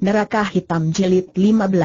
Neraka Hitam Jilid 15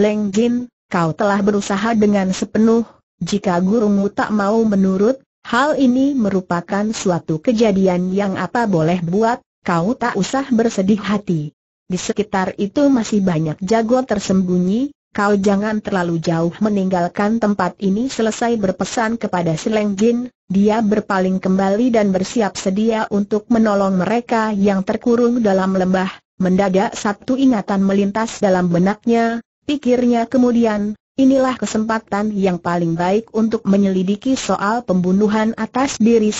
Leng Jin, kau telah berusaha dengan sepenuh, jika gurumu tak mau menurut, hal ini merupakan suatu kejadian yang apa boleh buat, kau tak usah bersedih hati. Di sekitar itu masih banyak jago tersembunyi, kau jangan terlalu jauh meninggalkan tempat ini selesai berpesan kepada Seleng Jin, dia berpaling kembali dan bersiap sedia untuk menolong mereka yang terkurung dalam lembah, Mendadak satu ingatan melintas dalam benaknya, pikirnya kemudian, inilah kesempatan yang paling baik untuk menyelidiki soal pembunuhan atas diri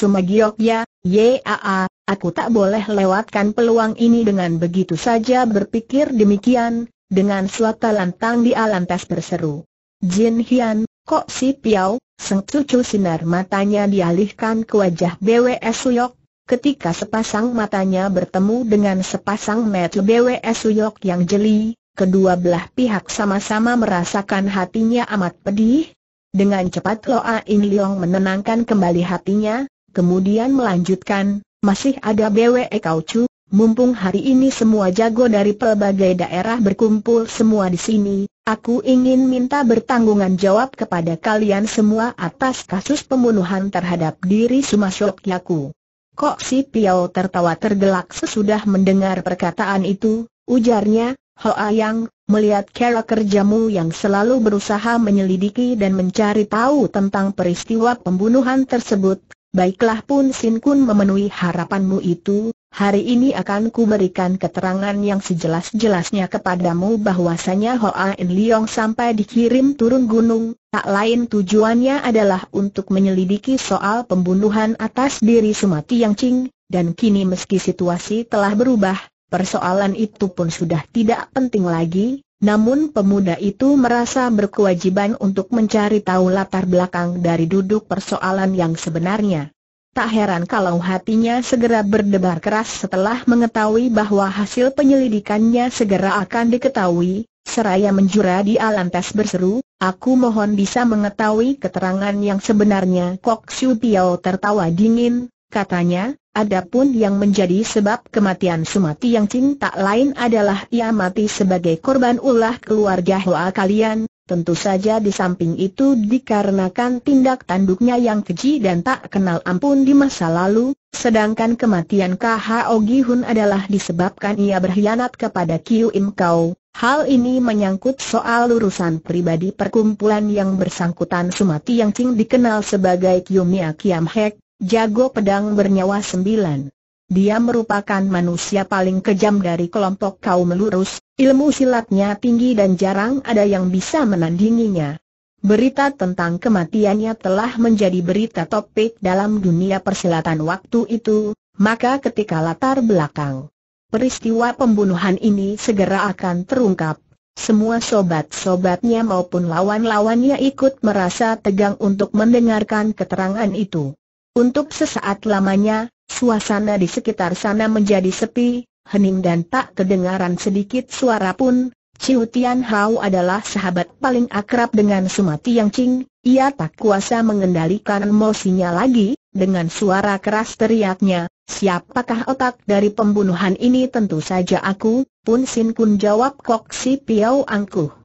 Ya, Yaa, aku tak boleh lewatkan peluang ini dengan begitu saja berpikir demikian, dengan suatu lantang Di lantas berseru. Jin Hian, kok si Piao, Seng sinar matanya dialihkan ke wajah BWS Suyok, Ketika sepasang matanya bertemu dengan sepasang mata BWS Suyok yang jeli, kedua belah pihak sama-sama merasakan hatinya amat pedih. Dengan cepat Loa In Leong menenangkan kembali hatinya, kemudian melanjutkan, masih ada BWE Kau Chu, mumpung hari ini semua jago dari pelbagai daerah berkumpul semua di sini, aku ingin minta bertanggungan jawab kepada kalian semua atas kasus pembunuhan terhadap diri Sumasyok Yaku. Kok si Piao tertawa tergelak sesudah mendengar perkataan itu, ujarnya, Ho Ayang, melihat cara kerjamu yang selalu berusaha menyelidiki dan mencari tahu tentang peristiwa pembunuhan tersebut, baiklah pun Sin Kun memenuhi harapanmu itu, Hari ini akan kuberikan keterangan yang sejelas-jelasnya kepadamu bahwasanya Hoa In Leong sampai dikirim turun gunung, tak lain tujuannya adalah untuk menyelidiki soal pembunuhan atas diri Sumati Yang Ching, dan kini meski situasi telah berubah, persoalan itu pun sudah tidak penting lagi, namun pemuda itu merasa berkewajiban untuk mencari tahu latar belakang dari duduk persoalan yang sebenarnya. Tak heran kalau hatinya segera berdebar keras setelah mengetahui bahwa hasil penyelidikannya segera akan diketahui, seraya menjura di alantas berseru, aku mohon bisa mengetahui keterangan yang sebenarnya. Kok Siu Piao tertawa dingin, katanya, adapun yang menjadi sebab kematian Sumati Yang cinta lain adalah ia mati sebagai korban ulah keluarga Hoa kalian, Tentu saja di samping itu dikarenakan tindak tanduknya yang keji dan tak kenal ampun di masa lalu, sedangkan kematian KHO Gihun adalah disebabkan ia berkhianat kepada Kiu Im Kau. Hal ini menyangkut soal urusan pribadi perkumpulan yang bersangkutan Sumati Yang Ching dikenal sebagai Mia ya Kiam Hek, jago pedang bernyawa sembilan. Dia merupakan manusia paling kejam dari kelompok kaum lurus, Ilmu silatnya tinggi dan jarang ada yang bisa menandinginya. Berita tentang kematiannya telah menjadi berita topik dalam dunia persilatan waktu itu, maka ketika latar belakang peristiwa pembunuhan ini segera akan terungkap, semua sobat-sobatnya maupun lawan-lawannya ikut merasa tegang untuk mendengarkan keterangan itu. Untuk sesaat lamanya, suasana di sekitar sana menjadi sepi, hening dan tak kedengaran sedikit suara pun, Chiu Tian Hao adalah sahabat paling akrab dengan Sumati Yang Ching, ia tak kuasa mengendalikan emosinya lagi, dengan suara keras teriaknya, siapakah otak dari pembunuhan ini tentu saja aku, Pun Sin Kun jawab Kok Si Piao Angkuh.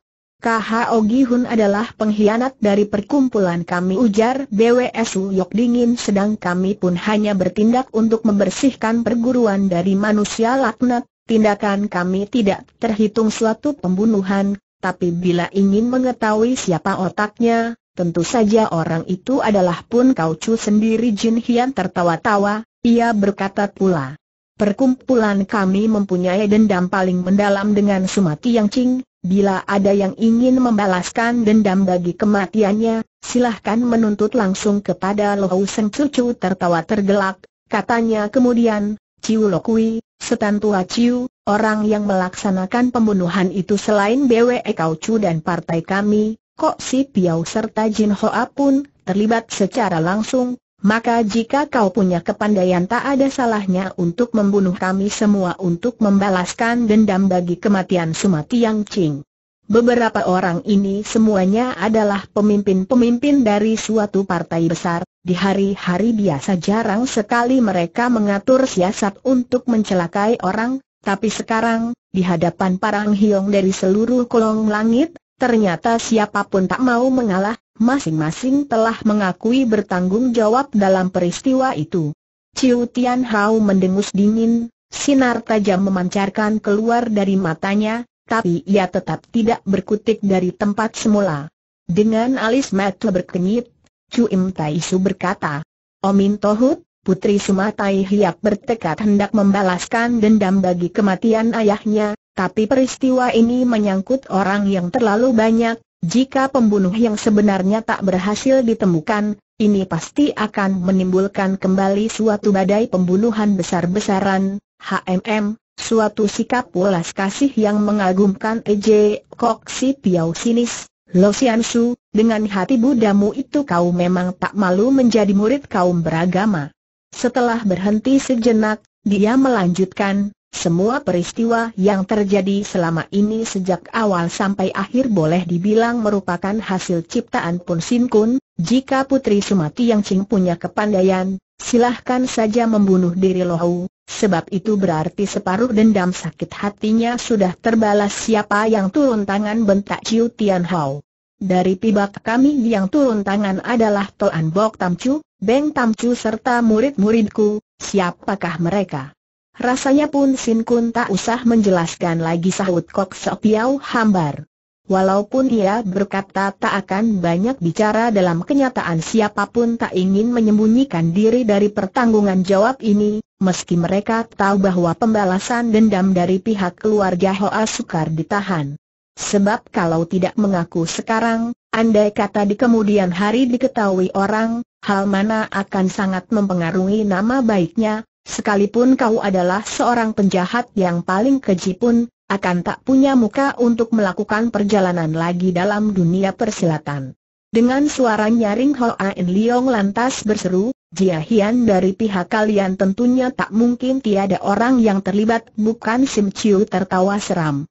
KHO Gihun adalah pengkhianat dari perkumpulan kami ujar BWSU Yok dingin sedang kami pun hanya bertindak untuk membersihkan perguruan dari manusia laknat, tindakan kami tidak terhitung suatu pembunuhan, tapi bila ingin mengetahui siapa otaknya, tentu saja orang itu adalah pun kau cu sendiri Jin Hian tertawa-tawa, ia berkata pula. Perkumpulan kami mempunyai dendam paling mendalam dengan Sumati Yang Ching, Bila ada yang ingin membalaskan dendam bagi kematiannya, silahkan menuntut langsung kepada Lohau Seng Cucu tertawa tergelak, katanya kemudian, Ciu Lokui, setan tua Ciu, orang yang melaksanakan pembunuhan itu selain BWE Kau Cu dan partai kami, Kok Si Piau serta Jin Hoa pun terlibat secara langsung, maka jika kau punya kepandaian tak ada salahnya untuk membunuh kami semua untuk membalaskan dendam bagi kematian Sumati Yang Ching. Beberapa orang ini semuanya adalah pemimpin-pemimpin dari suatu partai besar, di hari-hari biasa jarang sekali mereka mengatur siasat untuk mencelakai orang, tapi sekarang, di hadapan parang hiong dari seluruh kolong langit, ternyata siapapun tak mau mengalah, masing-masing telah mengakui bertanggung jawab dalam peristiwa itu. Ciu Tian Hao mendengus dingin, sinar tajam memancarkan keluar dari matanya, tapi ia tetap tidak berkutik dari tempat semula. Dengan alis mata berkenyit, Im Tai Su berkata, Omin Tohut, Putri Sumatai Hiap bertekad hendak membalaskan dendam bagi kematian ayahnya, tapi peristiwa ini menyangkut orang yang terlalu banyak, jika pembunuh yang sebenarnya tak berhasil ditemukan, ini pasti akan menimbulkan kembali suatu badai pembunuhan besar-besaran, HMM, suatu sikap welas kasih yang mengagumkan EJ Si Piau Sinis, Lo Siansu, dengan hati budamu itu kau memang tak malu menjadi murid kaum beragama. Setelah berhenti sejenak, dia melanjutkan, semua peristiwa yang terjadi selama ini sejak awal sampai akhir boleh dibilang merupakan hasil ciptaan Pun Sin Kun, jika Putri Sumati yang Ching punya kepandaian, silahkan saja membunuh diri Lohu, sebab itu berarti separuh dendam sakit hatinya sudah terbalas siapa yang turun tangan bentak Chiu Tian Hao. Dari pihak kami yang turun tangan adalah Toan Bok Tam Chu, Beng Tam Chu serta murid-muridku, siapakah mereka? Rasanya pun Sin Kun tak usah menjelaskan lagi sahut Kok Sok hambar. Walaupun ia berkata tak akan banyak bicara dalam kenyataan siapapun tak ingin menyembunyikan diri dari pertanggungan jawab ini, meski mereka tahu bahwa pembalasan dendam dari pihak keluarga Hoa sukar ditahan. Sebab kalau tidak mengaku sekarang, andai kata di kemudian hari diketahui orang, hal mana akan sangat mempengaruhi nama baiknya, Sekalipun kau adalah seorang penjahat yang paling keji pun, akan tak punya muka untuk melakukan perjalanan lagi dalam dunia persilatan. Dengan suara nyaring Ain Liong lantas berseru, Jia dari pihak kalian tentunya tak mungkin tiada orang yang terlibat bukan Sim Chiu tertawa seram.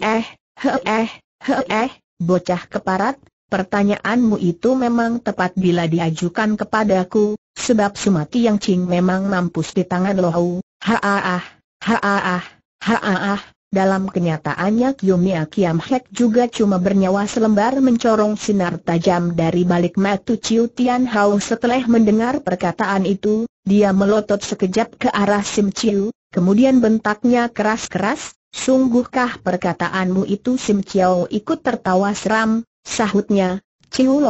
eh, heeh, eh, bocah keparat, Pertanyaanmu itu memang tepat bila diajukan kepadaku, sebab Sumati Yang Cing memang mampus di tangan Lohau. Haaah, haaah, haaah. Dalam kenyataannya Kiyomiya Kiam Hek juga cuma bernyawa selembar mencorong sinar tajam dari balik mata Ciu Tian Hao setelah mendengar perkataan itu, dia melotot sekejap ke arah Sim Ciu, kemudian bentaknya keras-keras, sungguhkah perkataanmu itu Sim Ciao ikut tertawa seram, Sahutnya, Ciu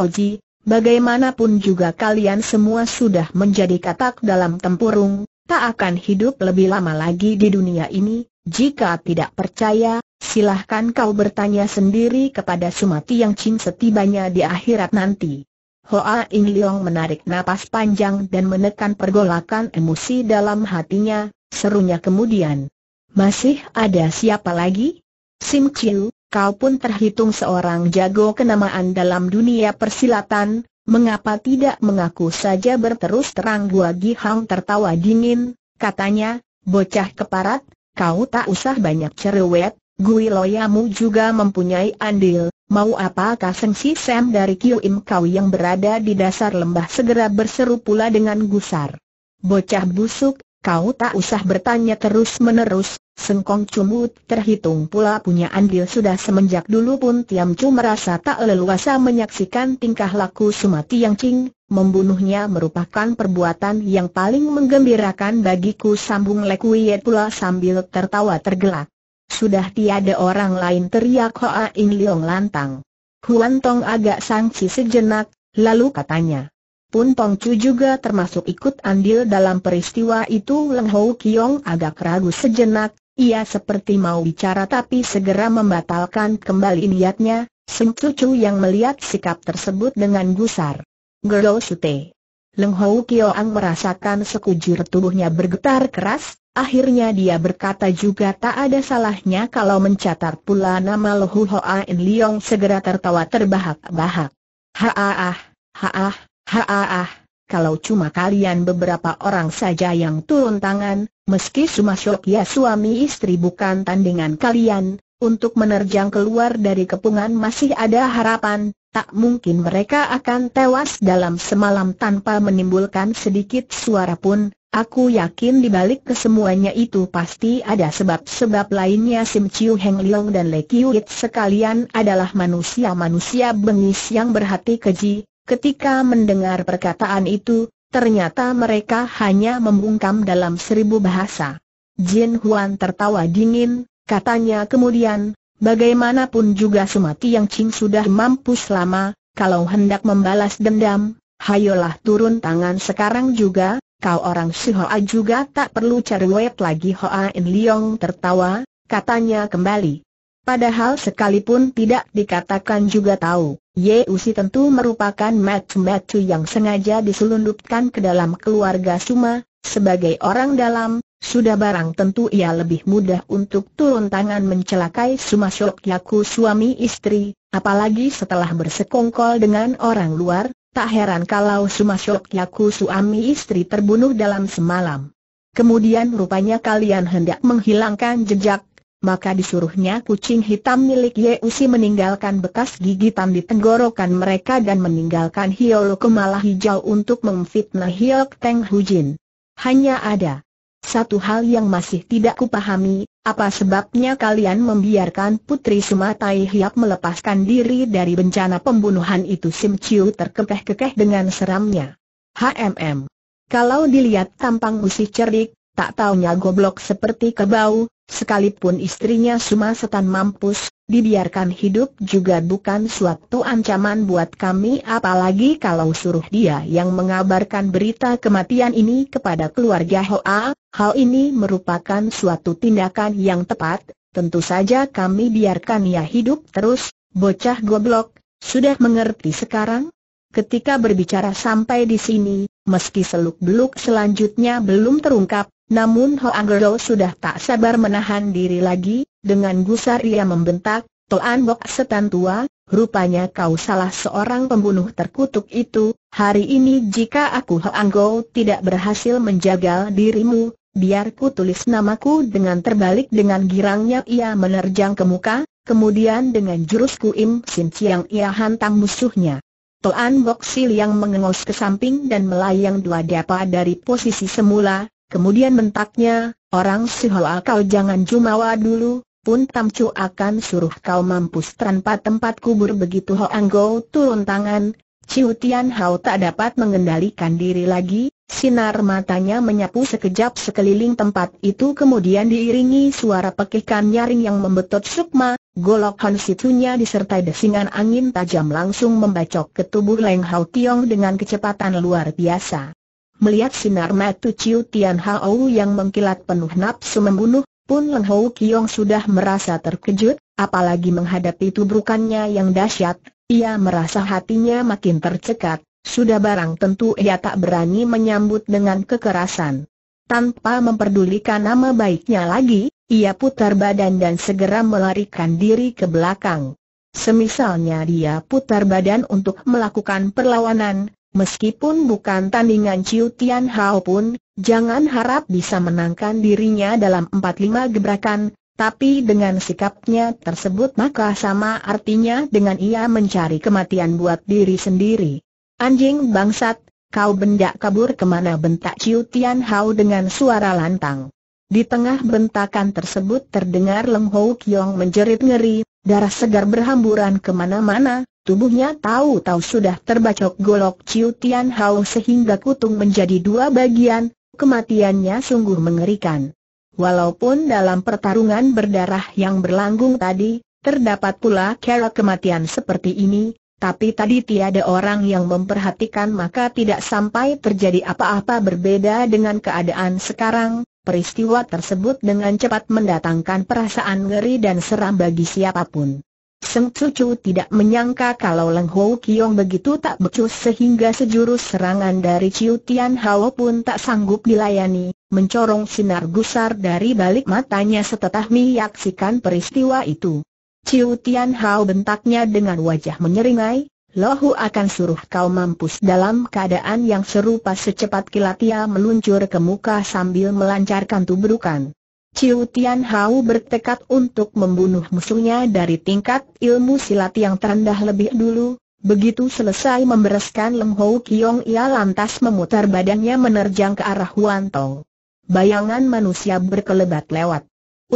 bagaimanapun juga kalian semua sudah menjadi katak dalam tempurung, tak akan hidup lebih lama lagi di dunia ini, jika tidak percaya, silahkan kau bertanya sendiri kepada Sumati yang Chin setibanya di akhirat nanti. Hoa In Leong menarik napas panjang dan menekan pergolakan emosi dalam hatinya, serunya kemudian. Masih ada siapa lagi? Sim Chiu, kau pun terhitung seorang jago kenamaan dalam dunia persilatan, mengapa tidak mengaku saja berterus terang Gua Hang tertawa dingin, katanya, bocah keparat, kau tak usah banyak cerewet, Gui Loyamu juga mempunyai andil, mau apakah Sengsi Sam dari Kiu Im Kau yang berada di dasar lembah segera berseru pula dengan gusar. Bocah busuk, Kau tak usah bertanya terus-menerus, Sengkong Cumut terhitung pula punya andil sudah semenjak dulu pun Tiam Chu merasa tak leluasa menyaksikan tingkah laku Sumati Yang Cing, membunuhnya merupakan perbuatan yang paling menggembirakan bagiku sambung Le Lekuie pula sambil tertawa tergelak. Sudah tiada orang lain teriak Hoa In Leong lantang. Huan Tong agak sangsi sejenak, lalu katanya. Pun Tongcu juga termasuk ikut andil dalam peristiwa itu Leng Hou Kiong agak ragu sejenak, ia seperti mau bicara tapi segera membatalkan kembali niatnya, Sim Chu yang melihat sikap tersebut dengan gusar. Gerou Sute. Leng Hou Kiong merasakan sekujur tubuhnya bergetar keras, akhirnya dia berkata juga tak ada salahnya kalau mencatat pula nama Lohu Hoa In Liong segera tertawa terbahak-bahak. Haah, haah, Haah, kalau cuma kalian beberapa orang saja yang turun tangan, meski Sumasyok ya suami istri bukan tandingan kalian, untuk menerjang keluar dari kepungan masih ada harapan, tak mungkin mereka akan tewas dalam semalam tanpa menimbulkan sedikit suara pun. Aku yakin di balik kesemuanya itu pasti ada sebab-sebab lainnya Sim Chiu Heng Leong dan Le Kiu It sekalian adalah manusia-manusia bengis yang berhati keji, Ketika mendengar perkataan itu, ternyata mereka hanya membungkam dalam seribu bahasa. Jin Huan tertawa dingin, katanya kemudian, bagaimanapun juga Sumati Yang Ching sudah mampu selama, kalau hendak membalas dendam, hayolah turun tangan sekarang juga, kau orang si Hoa juga tak perlu cari cerewet lagi Hoa In Leong tertawa, katanya kembali. Padahal sekalipun tidak dikatakan juga tahu. Ye Usi tentu merupakan macu-macu yang sengaja diselundupkan ke dalam keluarga Suma, sebagai orang dalam, sudah barang tentu ia lebih mudah untuk turun tangan mencelakai Suma Yaku suami istri, apalagi setelah bersekongkol dengan orang luar, tak heran kalau Suma Yaku suami istri terbunuh dalam semalam. Kemudian rupanya kalian hendak menghilangkan jejak maka disuruhnya kucing hitam milik Yeusi meninggalkan bekas gigitan di tenggorokan mereka dan meninggalkan Hiolo Kemala Hijau untuk memfitnah Hiok Teng Hujin. Hanya ada satu hal yang masih tidak kupahami, apa sebabnya kalian membiarkan Putri Sumatai Hiap melepaskan diri dari bencana pembunuhan itu Sim Chiu terkekeh-kekeh dengan seramnya. HMM. Kalau dilihat tampang usi cerdik, tak taunya goblok seperti kebau, Sekalipun istrinya Suma Setan mampus, dibiarkan hidup juga bukan suatu ancaman buat kami apalagi kalau suruh dia yang mengabarkan berita kematian ini kepada keluarga Hoa, hal ini merupakan suatu tindakan yang tepat, tentu saja kami biarkan ia hidup terus, bocah goblok, sudah mengerti sekarang? Ketika berbicara sampai di sini, Meski seluk-beluk selanjutnya belum terungkap, namun Ho Gerdo sudah tak sabar menahan diri lagi, dengan gusar ia membentak, Toan Bok Setan Tua, rupanya kau salah seorang pembunuh terkutuk itu, hari ini jika aku Ho Go tidak berhasil menjagal dirimu, biar ku tulis namaku dengan terbalik dengan girangnya ia menerjang ke muka, kemudian dengan jurus Im Sin ia hantam musuhnya. Toan Bok Sil yang mengengos ke samping dan melayang dua depa dari posisi semula, kemudian mentaknya, orang Sihoa kau jangan jumawa dulu, pun Chu akan suruh kau mampus tanpa tempat kubur begitu Hoang Go turun tangan, Chiu Tian Hao tak dapat mengendalikan diri lagi, sinar matanya menyapu sekejap sekeliling tempat itu kemudian diiringi suara pekikan nyaring yang membetot sukma, Golok situnya disertai desingan angin tajam langsung membacok ke tubuh Leng Hao Tiong dengan kecepatan luar biasa. Melihat sinar mata Ciu Tian Hao yang mengkilat penuh nafsu membunuh, pun Leng Hao Tiong sudah merasa terkejut, apalagi menghadapi tubrukannya yang dahsyat, ia merasa hatinya makin tercekat, sudah barang tentu ia tak berani menyambut dengan kekerasan. Tanpa memperdulikan nama baiknya lagi, ia putar badan dan segera melarikan diri ke belakang. Semisalnya dia putar badan untuk melakukan perlawanan, meskipun bukan tandingan Ciu Tian Hao pun, jangan harap bisa menangkan dirinya dalam 4 lima gebrakan, tapi dengan sikapnya tersebut maka sama artinya dengan ia mencari kematian buat diri sendiri. Anjing bangsat, kau benda kabur kemana bentak Ciu Tian Hao dengan suara lantang. Di tengah bentakan tersebut terdengar Leng Hou Kiong menjerit ngeri, darah segar berhamburan kemana-mana, tubuhnya tahu-tahu sudah terbacok golok Ciu Tian Hao sehingga kutung menjadi dua bagian, kematiannya sungguh mengerikan. Walaupun dalam pertarungan berdarah yang berlanggung tadi, terdapat pula kera kematian seperti ini, tapi tadi tiada orang yang memperhatikan maka tidak sampai terjadi apa-apa berbeda dengan keadaan sekarang, Peristiwa tersebut dengan cepat mendatangkan perasaan ngeri dan seram bagi siapapun. Seng Cucu tidak menyangka kalau Leng Ho Kiong begitu tak becus sehingga sejurus serangan dari Ciu Tian Hao pun tak sanggup dilayani, mencorong sinar gusar dari balik matanya setelah menyaksikan peristiwa itu. Ciu Tian Hao bentaknya dengan wajah menyeringai, Lohu akan suruh kau mampus dalam keadaan yang serupa secepat kilat ia meluncur ke muka sambil melancarkan tubrukan. Ciu Tian Hao bertekad untuk membunuh musuhnya dari tingkat ilmu silat yang terendah lebih dulu, Begitu selesai membereskan Leng Hou Kiong ia lantas memutar badannya menerjang ke arah Huan Tong. Bayangan manusia berkelebat lewat.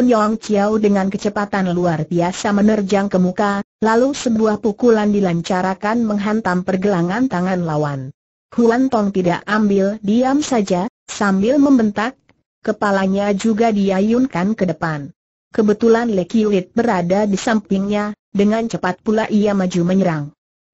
Yong Chiao dengan kecepatan luar biasa menerjang ke muka, lalu sebuah pukulan dilancarkan menghantam pergelangan tangan lawan. Huan Tong tidak ambil diam saja, sambil membentak, kepalanya juga diayunkan ke depan. Kebetulan Le Kiwit berada di sampingnya, dengan cepat pula ia maju menyerang.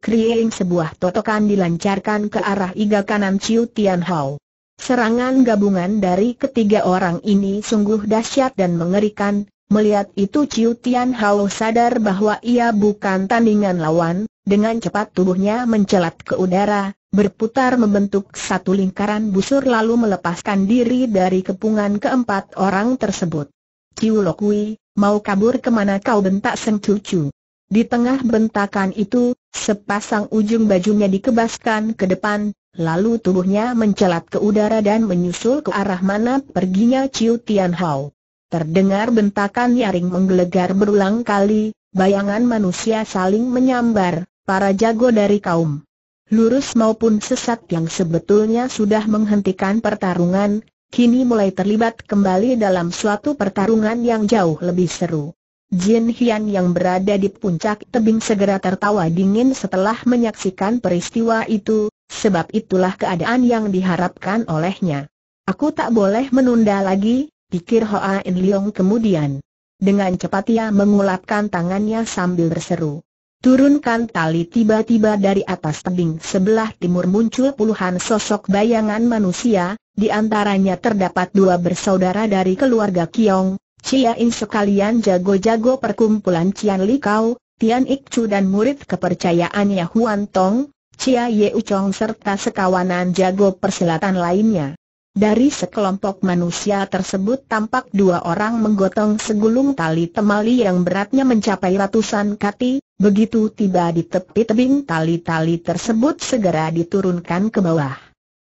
Kriing sebuah totokan dilancarkan ke arah iga kanan Chiu Tian Hao. Serangan gabungan dari ketiga orang ini sungguh dahsyat dan mengerikan. Melihat itu Ciu Tian Hao sadar bahwa ia bukan tandingan lawan, dengan cepat tubuhnya mencelat ke udara, berputar membentuk satu lingkaran busur lalu melepaskan diri dari kepungan keempat orang tersebut. Ciu Lokui, mau kabur kemana kau bentak Seng Cucu? Di tengah bentakan itu, sepasang ujung bajunya dikebaskan ke depan, Lalu tubuhnya mencelat ke udara dan menyusul ke arah mana perginya Chiu Tian Hao. Terdengar bentakan nyaring menggelegar berulang kali, bayangan manusia saling menyambar, para jago dari kaum lurus maupun sesat yang sebetulnya sudah menghentikan pertarungan, kini mulai terlibat kembali dalam suatu pertarungan yang jauh lebih seru. Jin Hian yang berada di puncak tebing segera tertawa dingin setelah menyaksikan peristiwa itu, sebab itulah keadaan yang diharapkan olehnya. Aku tak boleh menunda lagi, pikir Hoa In Leong kemudian. Dengan cepat ia mengulapkan tangannya sambil berseru. Turunkan tali tiba-tiba dari atas tebing sebelah timur muncul puluhan sosok bayangan manusia, di antaranya terdapat dua bersaudara dari keluarga Kiong, Chia In sekalian jago-jago perkumpulan Cian Kau, Tian Ik Chu dan murid kepercayaannya Huan Tong, Chia Ye Uchong serta sekawanan jago persilatan lainnya. Dari sekelompok manusia tersebut tampak dua orang menggotong segulung tali temali yang beratnya mencapai ratusan kati, begitu tiba di tepi tebing tali-tali tersebut segera diturunkan ke bawah.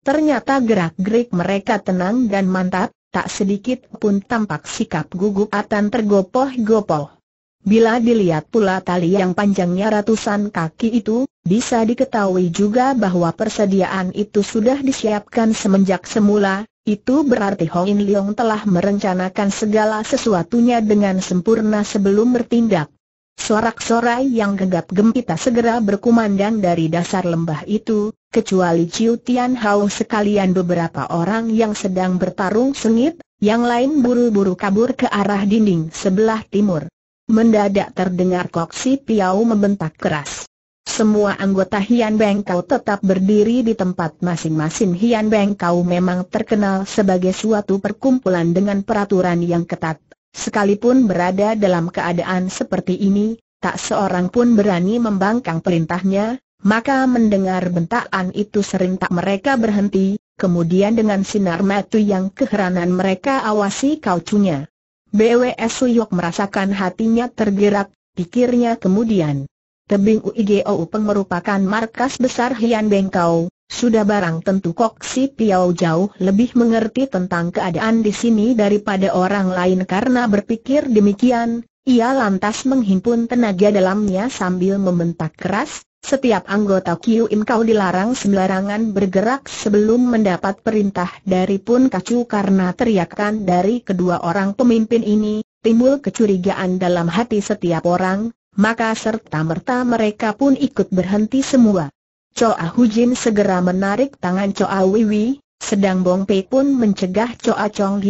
Ternyata gerak-gerik mereka tenang dan mantap, tak sedikit pun tampak sikap gugup atau tergopoh-gopoh. Bila dilihat pula tali yang panjangnya ratusan kaki itu, bisa diketahui juga bahwa persediaan itu sudah disiapkan semenjak semula, itu berarti Hong In Leong telah merencanakan segala sesuatunya dengan sempurna sebelum bertindak. Sorak-sorai yang gegap gempita segera berkumandang dari dasar lembah itu, kecuali Ciu Tian Hao sekalian beberapa orang yang sedang bertarung sengit, yang lain buru-buru kabur ke arah dinding sebelah timur. Mendadak terdengar koksi Piau membentak keras. Semua anggota Hian Beng tetap berdiri di tempat masing-masing Hian Beng memang terkenal sebagai suatu perkumpulan dengan peraturan yang ketat. Sekalipun berada dalam keadaan seperti ini, tak seorang pun berani membangkang perintahnya, maka mendengar bentakan itu sering tak mereka berhenti, kemudian dengan sinar mata yang keheranan mereka awasi kaucunya. BWS Suyok merasakan hatinya tergerak, pikirnya kemudian. Tebing UIGOU Upeng merupakan markas besar Hian Bengkau, sudah barang tentu Kok Si Piao jauh lebih mengerti tentang keadaan di sini daripada orang lain karena berpikir demikian, ia lantas menghimpun tenaga dalamnya sambil membentak keras, setiap anggota Kiu Im Kau dilarang sembarangan bergerak sebelum mendapat perintah dari Pun Kacu karena teriakan dari kedua orang pemimpin ini, timbul kecurigaan dalam hati setiap orang, maka serta-merta mereka pun ikut berhenti semua. Choa Hujin segera menarik tangan Choa Wiwi, sedang Bong Pei pun mencegah Choa Chong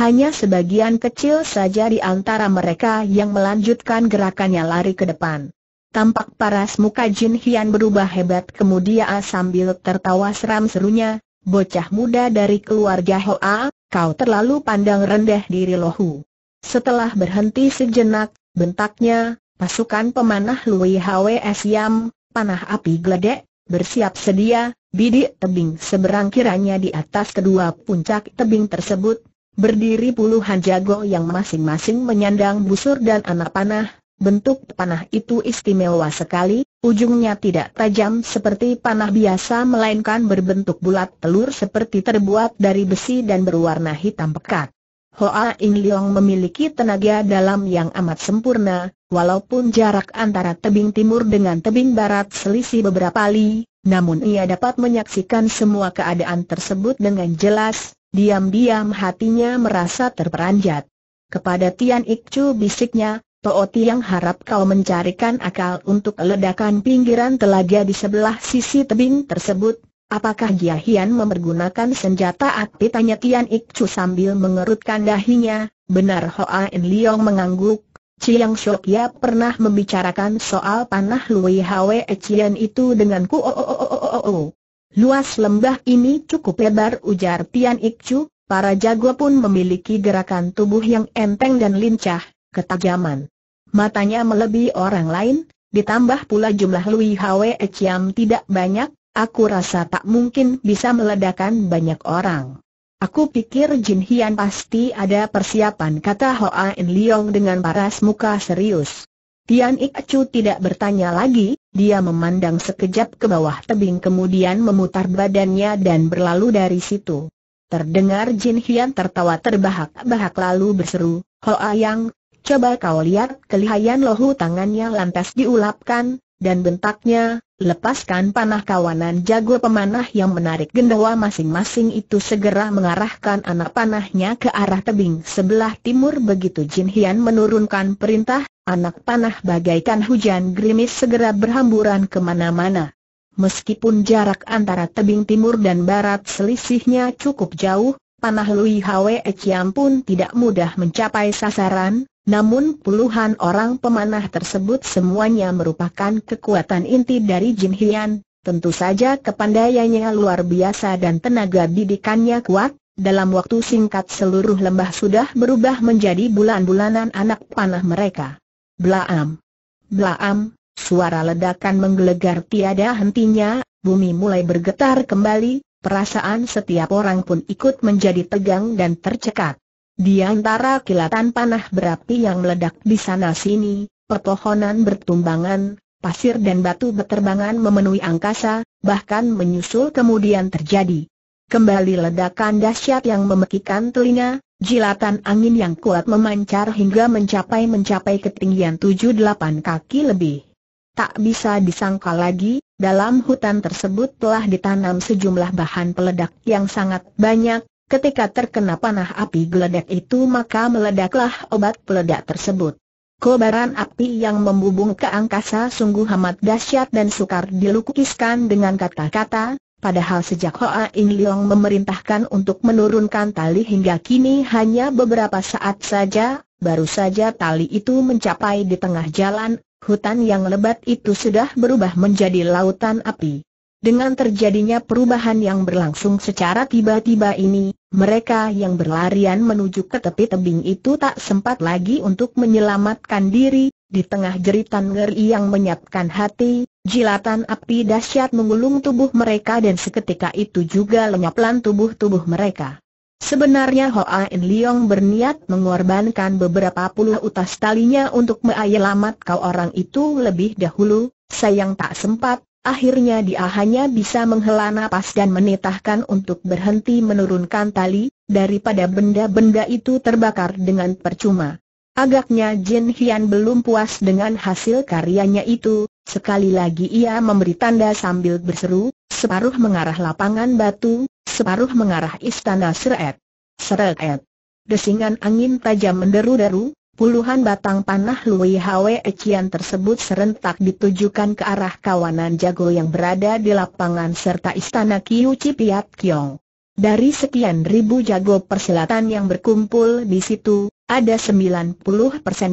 hanya sebagian kecil saja di antara mereka yang melanjutkan gerakannya lari ke depan. Tampak paras muka Jin Hian berubah hebat kemudian sambil tertawa seram serunya, bocah muda dari keluarga Hoa, kau terlalu pandang rendah diri lohu. Setelah berhenti sejenak, bentaknya, pasukan pemanah Lui Hwe Yam, panah api gledek, bersiap sedia, bidik tebing seberang kiranya di atas kedua puncak tebing tersebut, berdiri puluhan jago yang masing-masing menyandang busur dan anak panah, Bentuk panah itu istimewa sekali, ujungnya tidak tajam seperti panah biasa melainkan berbentuk bulat telur seperti terbuat dari besi dan berwarna hitam pekat. Hoa Ing Leong memiliki tenaga dalam yang amat sempurna, walaupun jarak antara tebing timur dengan tebing barat selisih beberapa li, namun ia dapat menyaksikan semua keadaan tersebut dengan jelas, diam-diam hatinya merasa terperanjat. Kepada Tian Chu bisiknya, Tooti yang harap kau mencarikan akal untuk ledakan pinggiran telaga di sebelah sisi tebing tersebut. Apakah Jia Hian mempergunakan senjata api? Tanya Tian Ikcu sambil mengerutkan dahinya. Benar Hoa In Liang mengangguk. Chiang Shok Ya pernah membicarakan soal panah Lui Hwe Cian itu dengan ku. Oh, oh, oh, Luas lembah ini cukup lebar ujar Tian Ikcu. Para jago pun memiliki gerakan tubuh yang enteng dan lincah, ketajaman matanya melebihi orang lain, ditambah pula jumlah Lui Hwe Chiam tidak banyak, aku rasa tak mungkin bisa meledakan banyak orang. Aku pikir Jin Hian pasti ada persiapan kata Hoa In Leong dengan paras muka serius. Tian Ik Chu tidak bertanya lagi, dia memandang sekejap ke bawah tebing kemudian memutar badannya dan berlalu dari situ. Terdengar Jin Hian tertawa terbahak-bahak lalu berseru, Hoa Yang, Coba kau lihat kelihayan lohu tangannya lantas diulapkan, dan bentaknya, lepaskan panah kawanan jago pemanah yang menarik gendawa masing-masing itu segera mengarahkan anak panahnya ke arah tebing sebelah timur begitu Jin Hian menurunkan perintah, anak panah bagaikan hujan gerimis segera berhamburan kemana-mana. Meskipun jarak antara tebing timur dan barat selisihnya cukup jauh, panah Lui Hwe Chiam pun tidak mudah mencapai sasaran, namun puluhan orang pemanah tersebut semuanya merupakan kekuatan inti dari Jin Hian, tentu saja kepandaiannya luar biasa dan tenaga didikannya kuat, dalam waktu singkat seluruh lembah sudah berubah menjadi bulan-bulanan anak panah mereka. Blaam! Blaam! Suara ledakan menggelegar tiada hentinya, bumi mulai bergetar kembali, perasaan setiap orang pun ikut menjadi tegang dan tercekat. Di antara kilatan panah berapi yang meledak di sana-sini, pepohonan bertumbangan, pasir dan batu berterbangan memenuhi angkasa, bahkan menyusul kemudian terjadi. Kembali ledakan dahsyat yang memekikan telinga, jilatan angin yang kuat memancar hingga mencapai-mencapai ketinggian 7-8 kaki lebih. Tak bisa disangka lagi, dalam hutan tersebut telah ditanam sejumlah bahan peledak yang sangat banyak, Ketika terkena panah api geledek itu maka meledaklah obat peledak tersebut. Kobaran api yang membubung ke angkasa sungguh amat dahsyat dan sukar dilukiskan dengan kata-kata, Padahal sejak Hoa In Leong memerintahkan untuk menurunkan tali hingga kini hanya beberapa saat saja, baru saja tali itu mencapai di tengah jalan, hutan yang lebat itu sudah berubah menjadi lautan api. Dengan terjadinya perubahan yang berlangsung secara tiba-tiba ini, mereka yang berlarian menuju ke tepi tebing itu tak sempat lagi untuk menyelamatkan diri, di tengah jeritan ngeri yang menyapkan hati, jilatan api dahsyat mengulung tubuh mereka dan seketika itu juga lenyaplan tubuh-tubuh mereka. Sebenarnya Hoa In Leong berniat mengorbankan beberapa puluh utas talinya untuk meayelamat kau orang itu lebih dahulu, sayang tak sempat, Akhirnya dia hanya bisa menghela nafas dan menitahkan untuk berhenti menurunkan tali, daripada benda-benda itu terbakar dengan percuma. Agaknya Jin Hian belum puas dengan hasil karyanya itu, sekali lagi ia memberi tanda sambil berseru, separuh mengarah lapangan batu, separuh mengarah istana Seret. Seret. Desingan angin tajam menderu-deru, Puluhan batang panah Lui Hwe Echian tersebut serentak ditujukan ke arah kawanan jago yang berada di lapangan serta istana Kiu Cipiat Kiong. Dari sekian ribu jago persilatan yang berkumpul di situ, ada 90%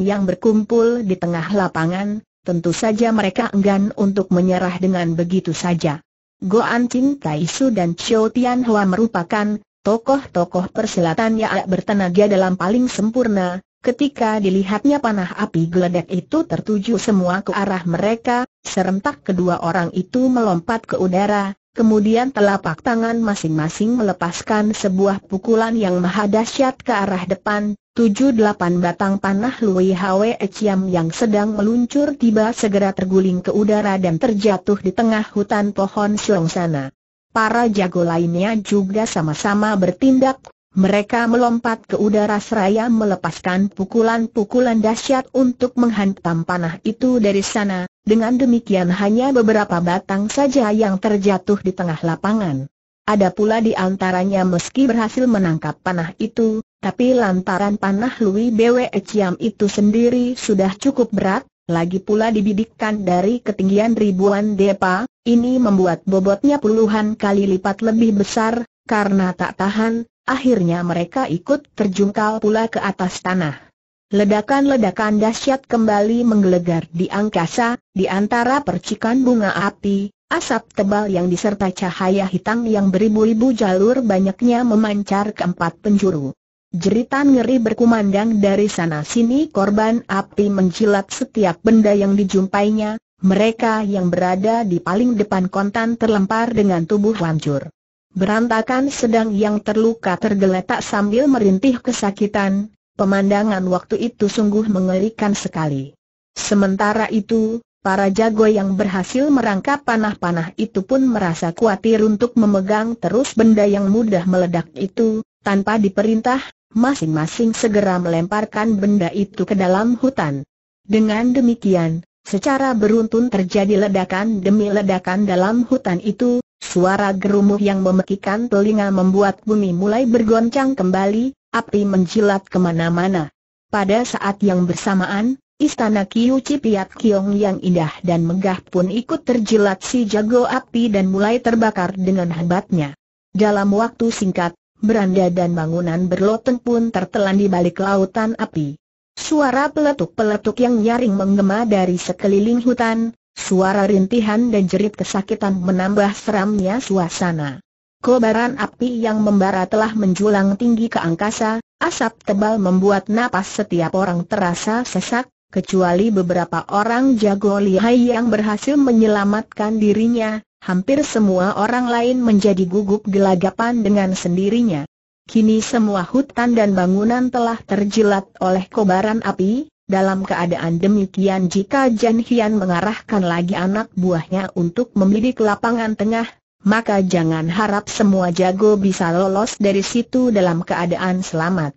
yang berkumpul di tengah lapangan, tentu saja mereka enggan untuk menyerah dengan begitu saja. Goan Anqing, Tai Su dan Chou Tian Hua merupakan tokoh-tokoh persilatan yang bertenaga dalam paling sempurna, Ketika dilihatnya panah api geledek itu tertuju semua ke arah mereka, serentak kedua orang itu melompat ke udara, kemudian telapak tangan masing-masing melepaskan sebuah pukulan yang maha dahsyat ke arah depan, tujuh delapan batang panah Lui Hwe Chiam yang sedang meluncur tiba segera terguling ke udara dan terjatuh di tengah hutan pohon siong sana. Para jago lainnya juga sama-sama bertindak mereka melompat ke udara seraya melepaskan pukulan-pukulan dahsyat untuk menghantam panah itu dari sana, dengan demikian hanya beberapa batang saja yang terjatuh di tengah lapangan. Ada pula di antaranya meski berhasil menangkap panah itu, tapi lantaran panah Louis Bwe Ciam itu sendiri sudah cukup berat, lagi pula dibidikkan dari ketinggian ribuan depa, ini membuat bobotnya puluhan kali lipat lebih besar, karena tak tahan, akhirnya mereka ikut terjungkal pula ke atas tanah. Ledakan-ledakan dahsyat kembali menggelegar di angkasa, di antara percikan bunga api, asap tebal yang diserta cahaya hitam yang beribu-ribu jalur banyaknya memancar ke empat penjuru. Jeritan ngeri berkumandang dari sana-sini korban api menjilat setiap benda yang dijumpainya, mereka yang berada di paling depan kontan terlempar dengan tubuh hancur. Berantakan sedang yang terluka tergeletak sambil merintih kesakitan, pemandangan waktu itu sungguh mengerikan sekali. Sementara itu, para jago yang berhasil merangkap panah-panah itu pun merasa khawatir untuk memegang terus benda yang mudah meledak itu, tanpa diperintah, masing-masing segera melemparkan benda itu ke dalam hutan. Dengan demikian, Secara beruntun terjadi ledakan demi ledakan dalam hutan itu, suara gerumuh yang memekikan telinga membuat bumi mulai bergoncang kembali, api menjilat kemana-mana. Pada saat yang bersamaan, istana Kiyu Cipiat Kiong yang indah dan megah pun ikut terjilat si jago api dan mulai terbakar dengan hebatnya. Dalam waktu singkat, beranda dan bangunan berloteng pun tertelan di balik lautan api. Suara peletuk-peletuk yang nyaring menggema dari sekeliling hutan, suara rintihan dan jerit kesakitan menambah seramnya suasana. Kobaran api yang membara telah menjulang tinggi ke angkasa, asap tebal membuat napas setiap orang terasa sesak, kecuali beberapa orang jago lihai yang berhasil menyelamatkan dirinya, hampir semua orang lain menjadi gugup gelagapan dengan sendirinya. Kini semua hutan dan bangunan telah terjilat oleh kobaran api, dalam keadaan demikian jika Jan Hian mengarahkan lagi anak buahnya untuk memilih lapangan tengah, maka jangan harap semua jago bisa lolos dari situ dalam keadaan selamat.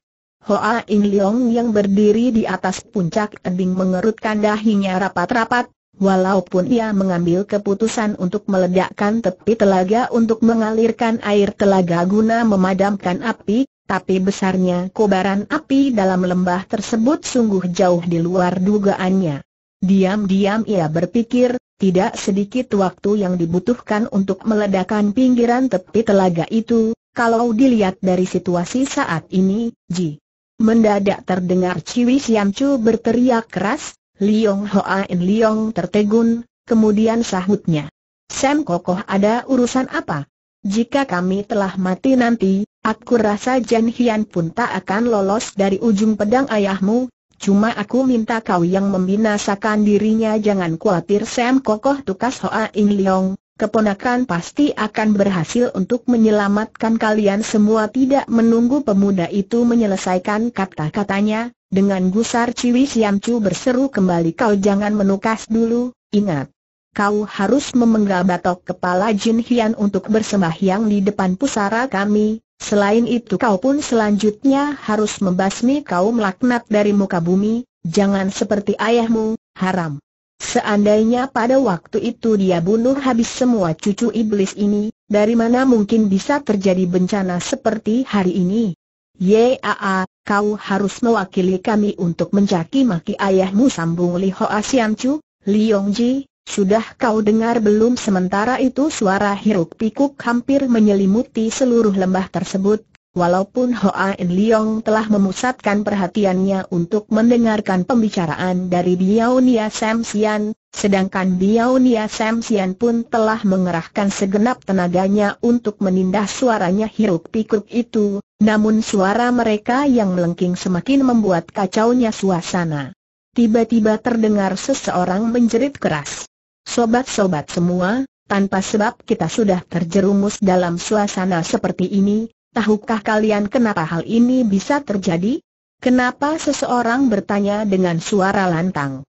Hoa In Leong yang berdiri di atas puncak tebing mengerutkan dahinya rapat-rapat, Walaupun ia mengambil keputusan untuk meledakkan tepi telaga untuk mengalirkan air telaga guna memadamkan api, tapi besarnya kobaran api dalam lembah tersebut sungguh jauh di luar dugaannya. Diam-diam ia berpikir, tidak sedikit waktu yang dibutuhkan untuk meledakkan pinggiran tepi telaga itu, kalau dilihat dari situasi saat ini, Ji. Mendadak terdengar Ciwi Siamcu berteriak keras, Liong Hoa In Liong tertegun, kemudian sahutnya. Sam Kokoh ada urusan apa? Jika kami telah mati nanti, aku rasa Jan Hian pun tak akan lolos dari ujung pedang ayahmu, cuma aku minta kau yang membinasakan dirinya jangan khawatir Sam Kokoh tukas Hoa In Liong, keponakan pasti akan berhasil untuk menyelamatkan kalian semua tidak menunggu pemuda itu menyelesaikan kata-katanya, dengan gusar Ciwi Siamcu berseru kembali kau jangan menukas dulu, ingat. Kau harus memenggal batok kepala Jin Hian untuk bersembahyang di depan pusara kami, selain itu kau pun selanjutnya harus membasmi kaum laknat dari muka bumi, jangan seperti ayahmu, haram. Seandainya pada waktu itu dia bunuh habis semua cucu iblis ini, dari mana mungkin bisa terjadi bencana seperti hari ini? Yaa, kau harus mewakili kami untuk menjaki maki ayahmu sambung Li Hoa Sian Chu, Liong Ji, sudah kau dengar belum sementara itu suara hiruk pikuk hampir menyelimuti seluruh lembah tersebut, Walaupun Hoa In Leong telah memusatkan perhatiannya untuk mendengarkan pembicaraan dari Nia Sam Sian, sedangkan Nia Sam Sian pun telah mengerahkan segenap tenaganya untuk menindas suaranya hiruk pikuk itu, namun suara mereka yang melengking semakin membuat kacaunya suasana. Tiba-tiba terdengar seseorang menjerit keras. Sobat-sobat semua, tanpa sebab kita sudah terjerumus dalam suasana seperti ini, tahukah kalian kenapa hal ini bisa terjadi? Kenapa seseorang bertanya dengan suara lantang?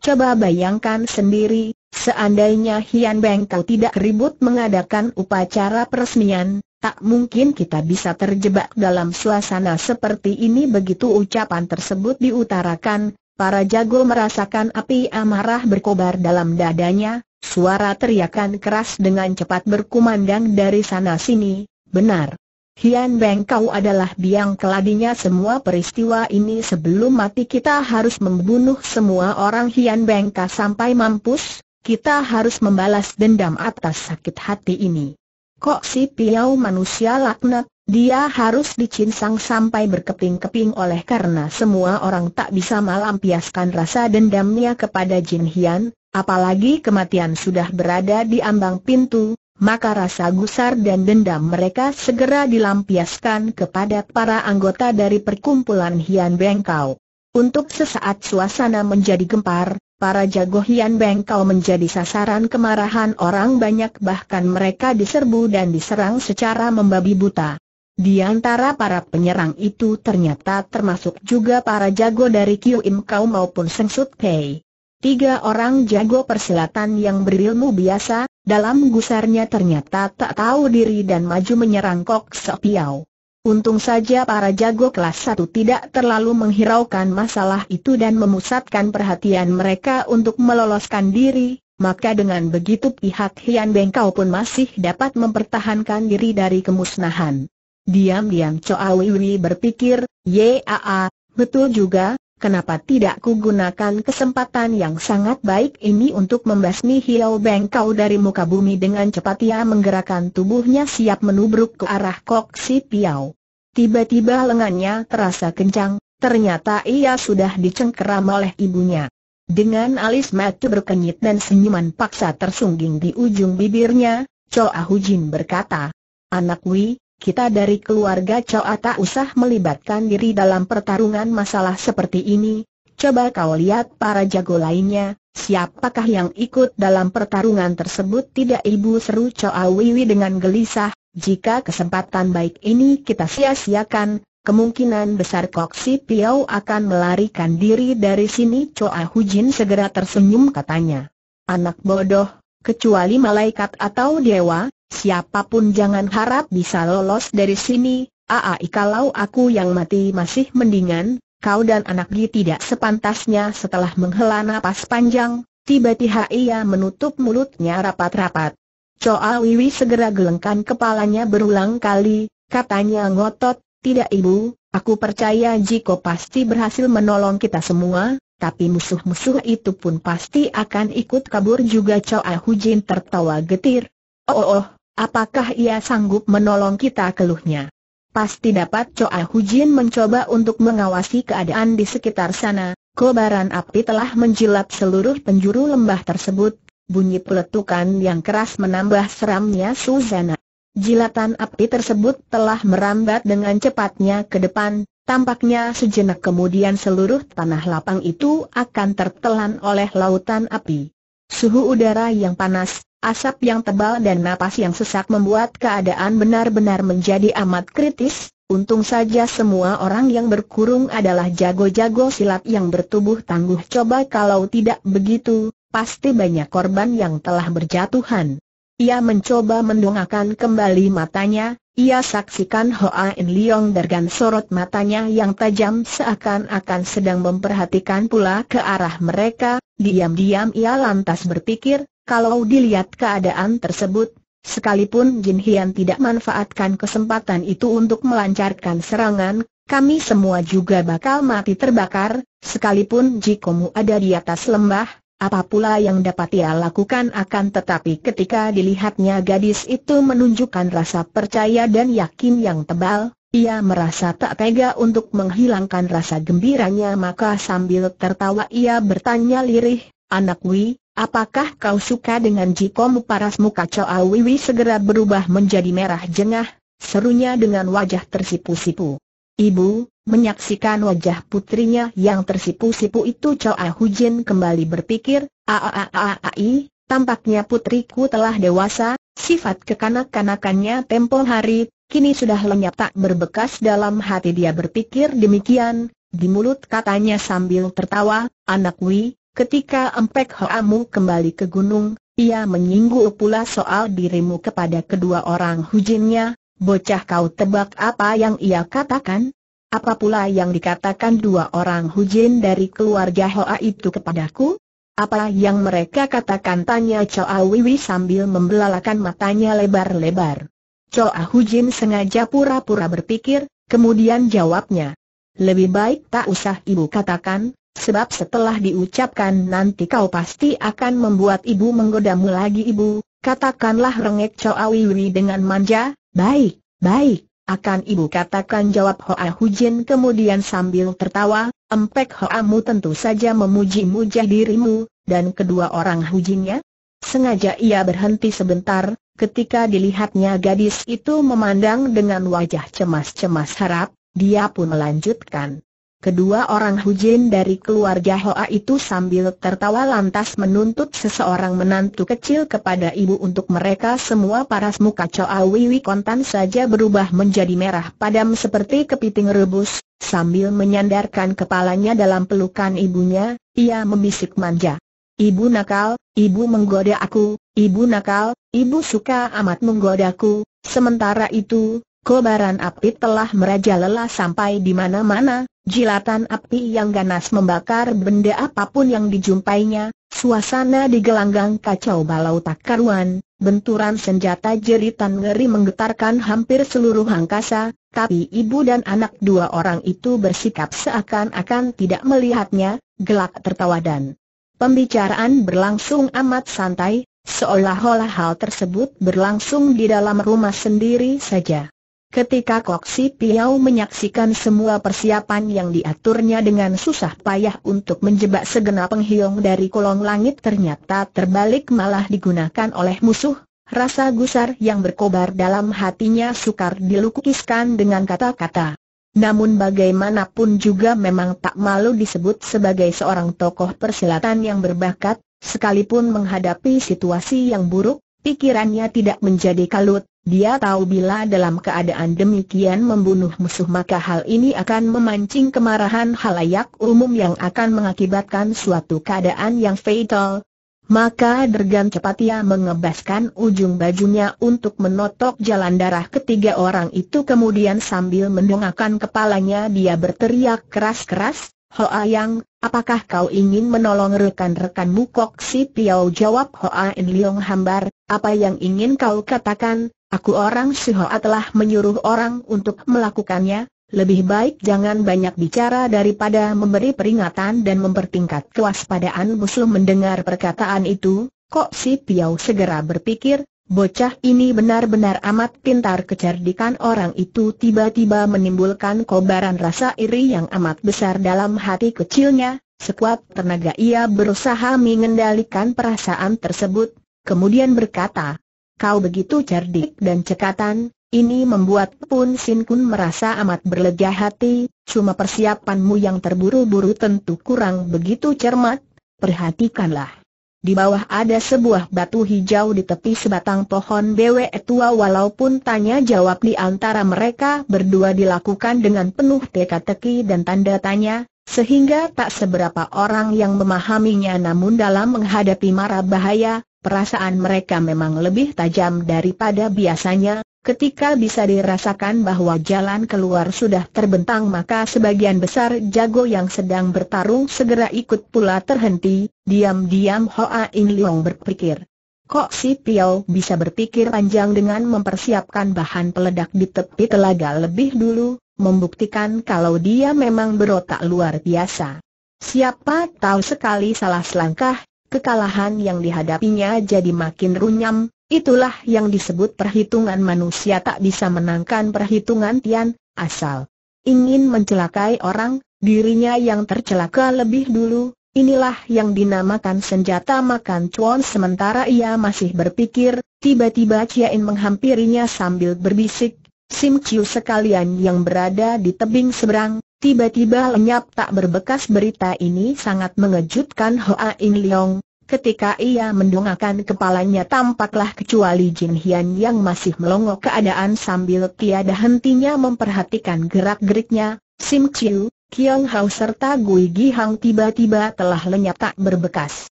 Coba bayangkan sendiri, seandainya Hian Bengkau tidak ribut mengadakan upacara peresmian, Tak mungkin kita bisa terjebak dalam suasana seperti ini begitu ucapan tersebut diutarakan, para jago merasakan api amarah berkobar dalam dadanya, suara teriakan keras dengan cepat berkumandang dari sana sini, benar. Hian Beng kau adalah biang keladinya semua peristiwa ini sebelum mati kita harus membunuh semua orang Hian Beng sampai mampus, kita harus membalas dendam atas sakit hati ini. Kok si piau manusia laknat, dia harus dicinsang sampai berkeping-keping oleh karena semua orang tak bisa melampiaskan rasa dendamnya kepada Jin Hian, apalagi kematian sudah berada di ambang pintu, maka rasa gusar dan dendam mereka segera dilampiaskan kepada para anggota dari perkumpulan Hian Bengkau. Untuk sesaat suasana menjadi gempar, para jago Hian Bengkau menjadi sasaran kemarahan orang banyak bahkan mereka diserbu dan diserang secara membabi buta. Di antara para penyerang itu ternyata termasuk juga para jago dari Kiu Im Kau maupun Seng Sut Pei. Tiga orang jago persilatan yang berilmu biasa, dalam gusarnya ternyata tak tahu diri dan maju menyerang Kok Sok Piau. Untung saja para jago kelas satu tidak terlalu menghiraukan masalah itu dan memusatkan perhatian mereka untuk meloloskan diri, maka dengan begitu pihak Hian Bengkau pun masih dapat mempertahankan diri dari kemusnahan. Diam-diam Choa Wiwi berpikir, Yaa, betul juga, kenapa tidak kugunakan kesempatan yang sangat baik ini untuk membasmi Hiao Beng Kau dari muka bumi dengan cepat ia menggerakkan tubuhnya siap menubruk ke arah Kok Si Piao. Tiba-tiba lengannya terasa kencang, ternyata ia sudah dicengkeram oleh ibunya. Dengan alis mata berkenyit dan senyuman paksa tersungging di ujung bibirnya, Cho ahujin berkata, Anak Wi, kita dari keluarga Coa tak usah melibatkan diri dalam pertarungan masalah seperti ini. Coba kau lihat para jago lainnya, siapakah yang ikut dalam pertarungan tersebut tidak ibu seru Coa Wiwi dengan gelisah, jika kesempatan baik ini kita sia-siakan, kemungkinan besar Kok Si Piau akan melarikan diri dari sini Choa Hujin segera tersenyum katanya. Anak bodoh, kecuali malaikat atau dewa, Siapapun jangan harap bisa lolos dari sini, aai kalau aku yang mati masih mendingan, kau dan anak Gi tidak sepantasnya setelah menghela napas panjang, tiba-tiba ia menutup mulutnya rapat-rapat. Choa Wiwi segera gelengkan kepalanya berulang kali, katanya ngotot, tidak ibu, aku percaya Jiko pasti berhasil menolong kita semua, tapi musuh-musuh itu pun pasti akan ikut kabur juga Choa Hujin tertawa getir. oh, oh, oh Apakah ia sanggup menolong kita keluhnya? Pasti dapat Choa Hujin mencoba untuk mengawasi keadaan di sekitar sana. Kobaran api telah menjilat seluruh penjuru lembah tersebut. Bunyi peletukan yang keras menambah seramnya Suzana. Jilatan api tersebut telah merambat dengan cepatnya ke depan, tampaknya sejenak kemudian seluruh tanah lapang itu akan tertelan oleh lautan api. Suhu udara yang panas, asap yang tebal dan napas yang sesak membuat keadaan benar-benar menjadi amat kritis, untung saja semua orang yang berkurung adalah jago-jago silat yang bertubuh tangguh coba kalau tidak begitu, pasti banyak korban yang telah berjatuhan. Ia mencoba mendongakkan kembali matanya, ia saksikan Hoa In Leong Dergan sorot matanya yang tajam seakan-akan sedang memperhatikan pula ke arah mereka, Diam-diam ia lantas berpikir, kalau dilihat keadaan tersebut, sekalipun Jin Hian tidak manfaatkan kesempatan itu untuk melancarkan serangan, kami semua juga bakal mati terbakar, sekalipun Jikomu ada di atas lembah, apa pula yang dapat ia lakukan akan tetapi ketika dilihatnya gadis itu menunjukkan rasa percaya dan yakin yang tebal, ia merasa tak tega untuk menghilangkan rasa gembiranya maka sambil tertawa ia bertanya lirih, Anak Wi, apakah kau suka dengan jikomu muka Coa Wiwi segera berubah menjadi merah jengah, serunya dengan wajah tersipu-sipu. Ibu, menyaksikan wajah putrinya yang tersipu-sipu itu Coa Hujin kembali berpikir, a a a a i, tampaknya putriku telah dewasa, sifat kekanak-kanakannya tempo hari kini sudah lenyap tak berbekas dalam hati dia berpikir demikian, di mulut katanya sambil tertawa, anak Wi, ketika Empek Hoamu kembali ke gunung, ia menyinggung pula soal dirimu kepada kedua orang hujinnya, bocah kau tebak apa yang ia katakan? Apa pula yang dikatakan dua orang hujin dari keluarga Hoa itu kepadaku? Apa yang mereka katakan tanya Choa Wiwi sambil membelalakan matanya lebar-lebar. Choa Hu Jin sengaja pura-pura berpikir, kemudian jawabnya. Lebih baik tak usah ibu katakan, sebab setelah diucapkan nanti kau pasti akan membuat ibu menggodamu lagi ibu. Katakanlah rengek Choa Wiwi dengan manja, baik, baik, akan ibu katakan jawab Hoa Jin kemudian sambil tertawa, empek Mu tentu saja memuji-muja dirimu, dan kedua orang Hu Jinnya? Sengaja ia berhenti sebentar, Ketika dilihatnya gadis itu memandang dengan wajah cemas-cemas harap, dia pun melanjutkan. Kedua orang Hujin dari keluarga Hoa itu sambil tertawa lantas menuntut seseorang menantu kecil kepada ibu untuk mereka semua paras muka Choa Wiwi kontan saja berubah menjadi merah padam seperti kepiting rebus, sambil menyandarkan kepalanya dalam pelukan ibunya, ia membisik manja. Ibu nakal, ibu menggoda aku, ibu nakal, Ibu suka amat menggodaku, sementara itu, kobaran api telah merajalela sampai di mana-mana, jilatan api yang ganas membakar benda apapun yang dijumpainya, suasana di gelanggang kacau balau tak karuan, benturan senjata jeritan ngeri menggetarkan hampir seluruh angkasa, tapi ibu dan anak dua orang itu bersikap seakan-akan tidak melihatnya, gelak tertawa dan pembicaraan berlangsung amat santai, Seolah-olah hal tersebut berlangsung di dalam rumah sendiri saja. Ketika Si Piau menyaksikan semua persiapan yang diaturnya dengan susah payah untuk menjebak segenap penghiong dari kolong langit ternyata terbalik malah digunakan oleh musuh, Rasa gusar yang berkobar dalam hatinya sukar dilukiskan dengan kata-kata. Namun bagaimanapun juga memang tak malu disebut sebagai seorang tokoh persilatan yang berbakat, Sekalipun menghadapi situasi yang buruk, pikirannya tidak menjadi kalut, dia tahu bila dalam keadaan demikian membunuh musuh maka hal ini akan memancing kemarahan halayak umum yang akan mengakibatkan suatu keadaan yang fatal. Maka dergan cepat ia mengebaskan ujung bajunya untuk menotok jalan darah ketiga orang itu kemudian sambil mendongakkan kepalanya dia berteriak keras-keras, Hoa Yang, apakah kau ingin menolong rekan-rekanmu Kok Si Piao jawab Hoa En Leong hambar, apa yang ingin kau katakan, aku orang Si Hoa telah menyuruh orang untuk melakukannya, lebih baik jangan banyak bicara daripada memberi peringatan dan mempertingkat kewaspadaan musuh mendengar perkataan itu, Kok Si Piao segera berpikir, Bocah ini benar-benar amat pintar kecerdikan orang itu tiba-tiba menimbulkan kobaran rasa iri yang amat besar dalam hati kecilnya, sekuat tenaga ia berusaha mengendalikan perasaan tersebut, kemudian berkata, Kau begitu cerdik dan cekatan, ini membuat Pun Sin Kun merasa amat berlega hati, cuma persiapanmu yang terburu-buru tentu kurang begitu cermat, perhatikanlah. Di bawah ada sebuah batu hijau di tepi sebatang pohon bewe tua walaupun tanya jawab di antara mereka berdua dilakukan dengan penuh teka-teki dan tanda tanya, sehingga tak seberapa orang yang memahaminya namun dalam menghadapi mara bahaya, perasaan mereka memang lebih tajam daripada biasanya, Ketika bisa dirasakan bahwa jalan keluar sudah terbentang maka sebagian besar jago yang sedang bertarung segera ikut pula terhenti, diam-diam Hoa In Leong berpikir. Kok si Piao bisa berpikir panjang dengan mempersiapkan bahan peledak di tepi telaga lebih dulu, membuktikan kalau dia memang berotak luar biasa. Siapa tahu sekali salah selangkah, kekalahan yang dihadapinya jadi makin runyam, Itulah yang disebut perhitungan manusia tak bisa menangkan perhitungan Tian, asal ingin mencelakai orang, dirinya yang tercelaka lebih dulu, inilah yang dinamakan senjata makan cuan sementara ia masih berpikir, tiba-tiba Ciain menghampirinya sambil berbisik, Sim Chiu sekalian yang berada di tebing seberang, tiba-tiba lenyap tak berbekas berita ini sangat mengejutkan Hoa In Leong, Ketika ia mendongakkan kepalanya tampaklah kecuali Jin Hian yang masih melongo keadaan sambil tiada hentinya memperhatikan gerak-geriknya, Sim Chiu, Kiong Hao serta Gui Gi Hang tiba-tiba telah lenyap tak berbekas.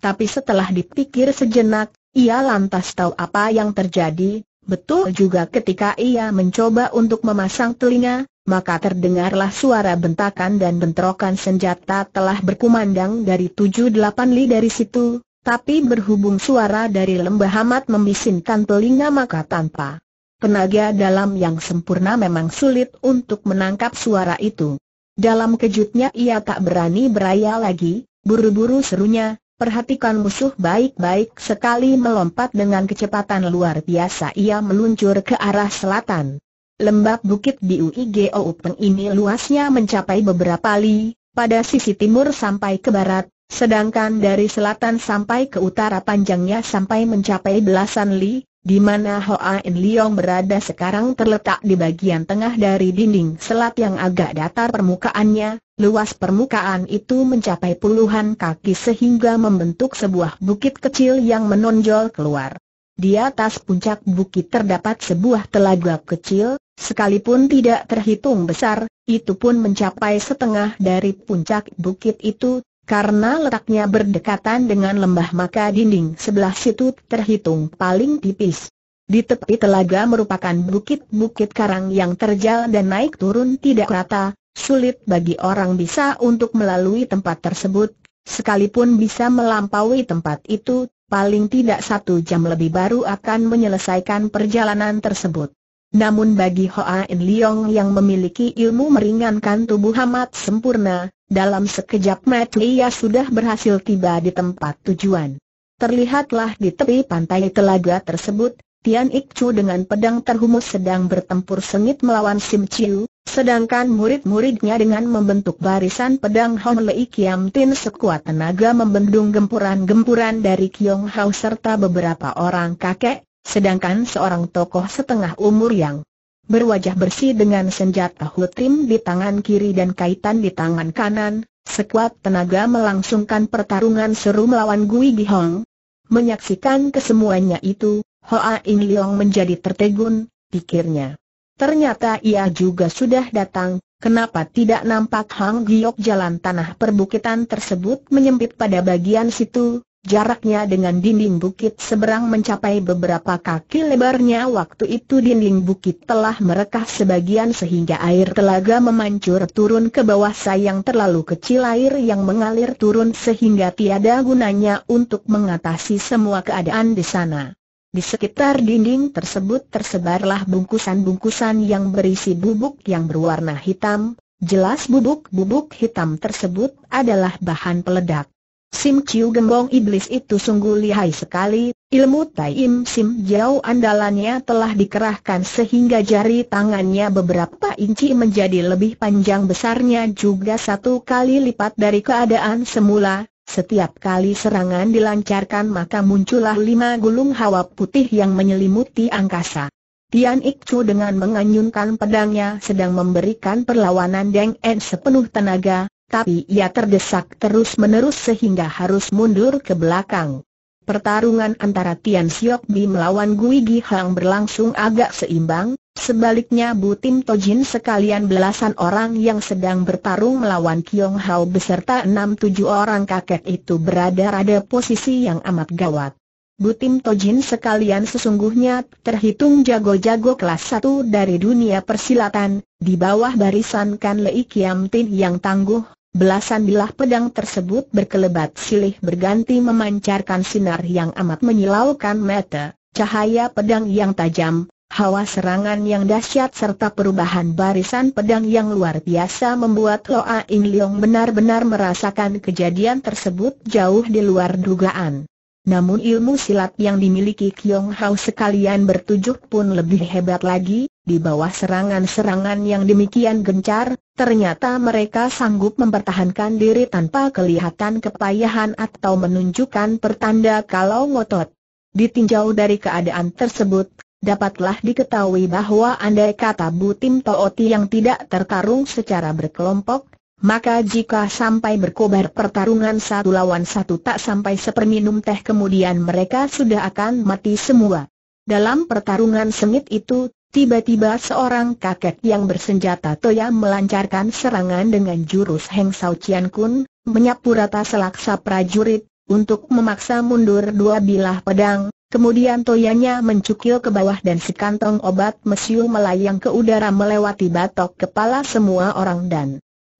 Tapi setelah dipikir sejenak, ia lantas tahu apa yang terjadi, betul juga ketika ia mencoba untuk memasang telinga, maka terdengarlah suara bentakan dan bentrokan senjata telah berkumandang dari tujuh delapan li dari situ, tapi berhubung suara dari lembah amat membisinkan telinga maka tanpa tenaga dalam yang sempurna memang sulit untuk menangkap suara itu. Dalam kejutnya ia tak berani beraya lagi, buru-buru serunya, perhatikan musuh baik-baik sekali melompat dengan kecepatan luar biasa ia meluncur ke arah selatan. Lembah bukit di UIG Open ini luasnya mencapai beberapa li, pada sisi timur sampai ke barat, sedangkan dari selatan sampai ke utara panjangnya sampai mencapai belasan li, di mana Hoa In Liong berada sekarang terletak di bagian tengah dari dinding selat yang agak datar permukaannya, luas permukaan itu mencapai puluhan kaki sehingga membentuk sebuah bukit kecil yang menonjol keluar. Di atas puncak bukit terdapat sebuah telaga kecil, Sekalipun tidak terhitung besar, itu pun mencapai setengah dari puncak bukit itu, karena letaknya berdekatan dengan lembah maka dinding sebelah situ terhitung paling tipis. Di tepi telaga merupakan bukit-bukit karang yang terjal dan naik turun tidak rata, sulit bagi orang bisa untuk melalui tempat tersebut, sekalipun bisa melampaui tempat itu, paling tidak satu jam lebih baru akan menyelesaikan perjalanan tersebut. Namun bagi Hoa In Leong yang memiliki ilmu meringankan tubuh amat sempurna, dalam sekejap mata ia sudah berhasil tiba di tempat tujuan. Terlihatlah di tepi pantai telaga tersebut, Tian Ik Chu dengan pedang terhumus sedang bertempur sengit melawan Sim Chiu, sedangkan murid-muridnya dengan membentuk barisan pedang Hong Lei Kiam Tin sekuat tenaga membendung gempuran-gempuran dari Kiong Hao serta beberapa orang kakek, Sedangkan seorang tokoh setengah umur yang berwajah bersih dengan senjata hutim di tangan kiri dan kaitan di tangan kanan, sekuat tenaga melangsungkan pertarungan seru melawan Gui Gihong. Menyaksikan kesemuanya itu, Hoa In Leong menjadi tertegun, pikirnya. Ternyata ia juga sudah datang, kenapa tidak nampak Hang Giok jalan tanah perbukitan tersebut menyempit pada bagian situ, Jaraknya dengan dinding bukit seberang mencapai beberapa kaki lebarnya waktu itu dinding bukit telah merekah sebagian sehingga air telaga memancur turun ke bawah sayang terlalu kecil air yang mengalir turun sehingga tiada gunanya untuk mengatasi semua keadaan di sana. Di sekitar dinding tersebut tersebarlah bungkusan-bungkusan yang berisi bubuk yang berwarna hitam, jelas bubuk-bubuk hitam tersebut adalah bahan peledak. Sim Chiu Gembong Iblis itu sungguh lihai sekali, ilmu Tai Im Sim Jiao andalannya telah dikerahkan sehingga jari tangannya beberapa inci menjadi lebih panjang besarnya juga satu kali lipat dari keadaan semula. Setiap kali serangan dilancarkan maka muncullah lima gulung hawa putih yang menyelimuti angkasa. Tian Ikcu dengan menganyunkan pedangnya sedang memberikan perlawanan Deng En sepenuh tenaga, tapi ia terdesak terus-menerus sehingga harus mundur ke belakang. Pertarungan antara Tian Siok Bi melawan Gui Gi Hang berlangsung agak seimbang, sebaliknya Bu Tim Tojin sekalian belasan orang yang sedang bertarung melawan Kiong Hao beserta enam tujuh orang kakek itu berada pada posisi yang amat gawat. Bu Tim Tojin sekalian sesungguhnya terhitung jago-jago kelas 1 dari dunia persilatan, di bawah barisan Kan Lei Kiam Tin yang tangguh, Belasan bilah pedang tersebut berkelebat silih berganti memancarkan sinar yang amat menyilaukan mata, cahaya pedang yang tajam, hawa serangan yang dahsyat serta perubahan barisan pedang yang luar biasa membuat Loa In Leong benar-benar merasakan kejadian tersebut jauh di luar dugaan. Namun ilmu silat yang dimiliki Kiong Hao sekalian bertujuh pun lebih hebat lagi, di bawah serangan-serangan yang demikian gencar, ternyata mereka sanggup mempertahankan diri tanpa kelihatan kepayahan atau menunjukkan pertanda kalau ngotot. Ditinjau dari keadaan tersebut, dapatlah diketahui bahwa andai kata Butim Tooti yang tidak terkarung secara berkelompok, maka jika sampai berkobar pertarungan satu lawan satu tak sampai seperminum teh kemudian mereka sudah akan mati semua. Dalam pertarungan sengit itu, Tiba-tiba seorang kakek yang bersenjata toya melancarkan serangan dengan jurus Heng Sao Chian Kun, menyapu rata selaksa prajurit, untuk memaksa mundur dua bilah pedang, kemudian toyanya mencukil ke bawah dan sekantong obat mesiu melayang ke udara melewati batok kepala semua orang dan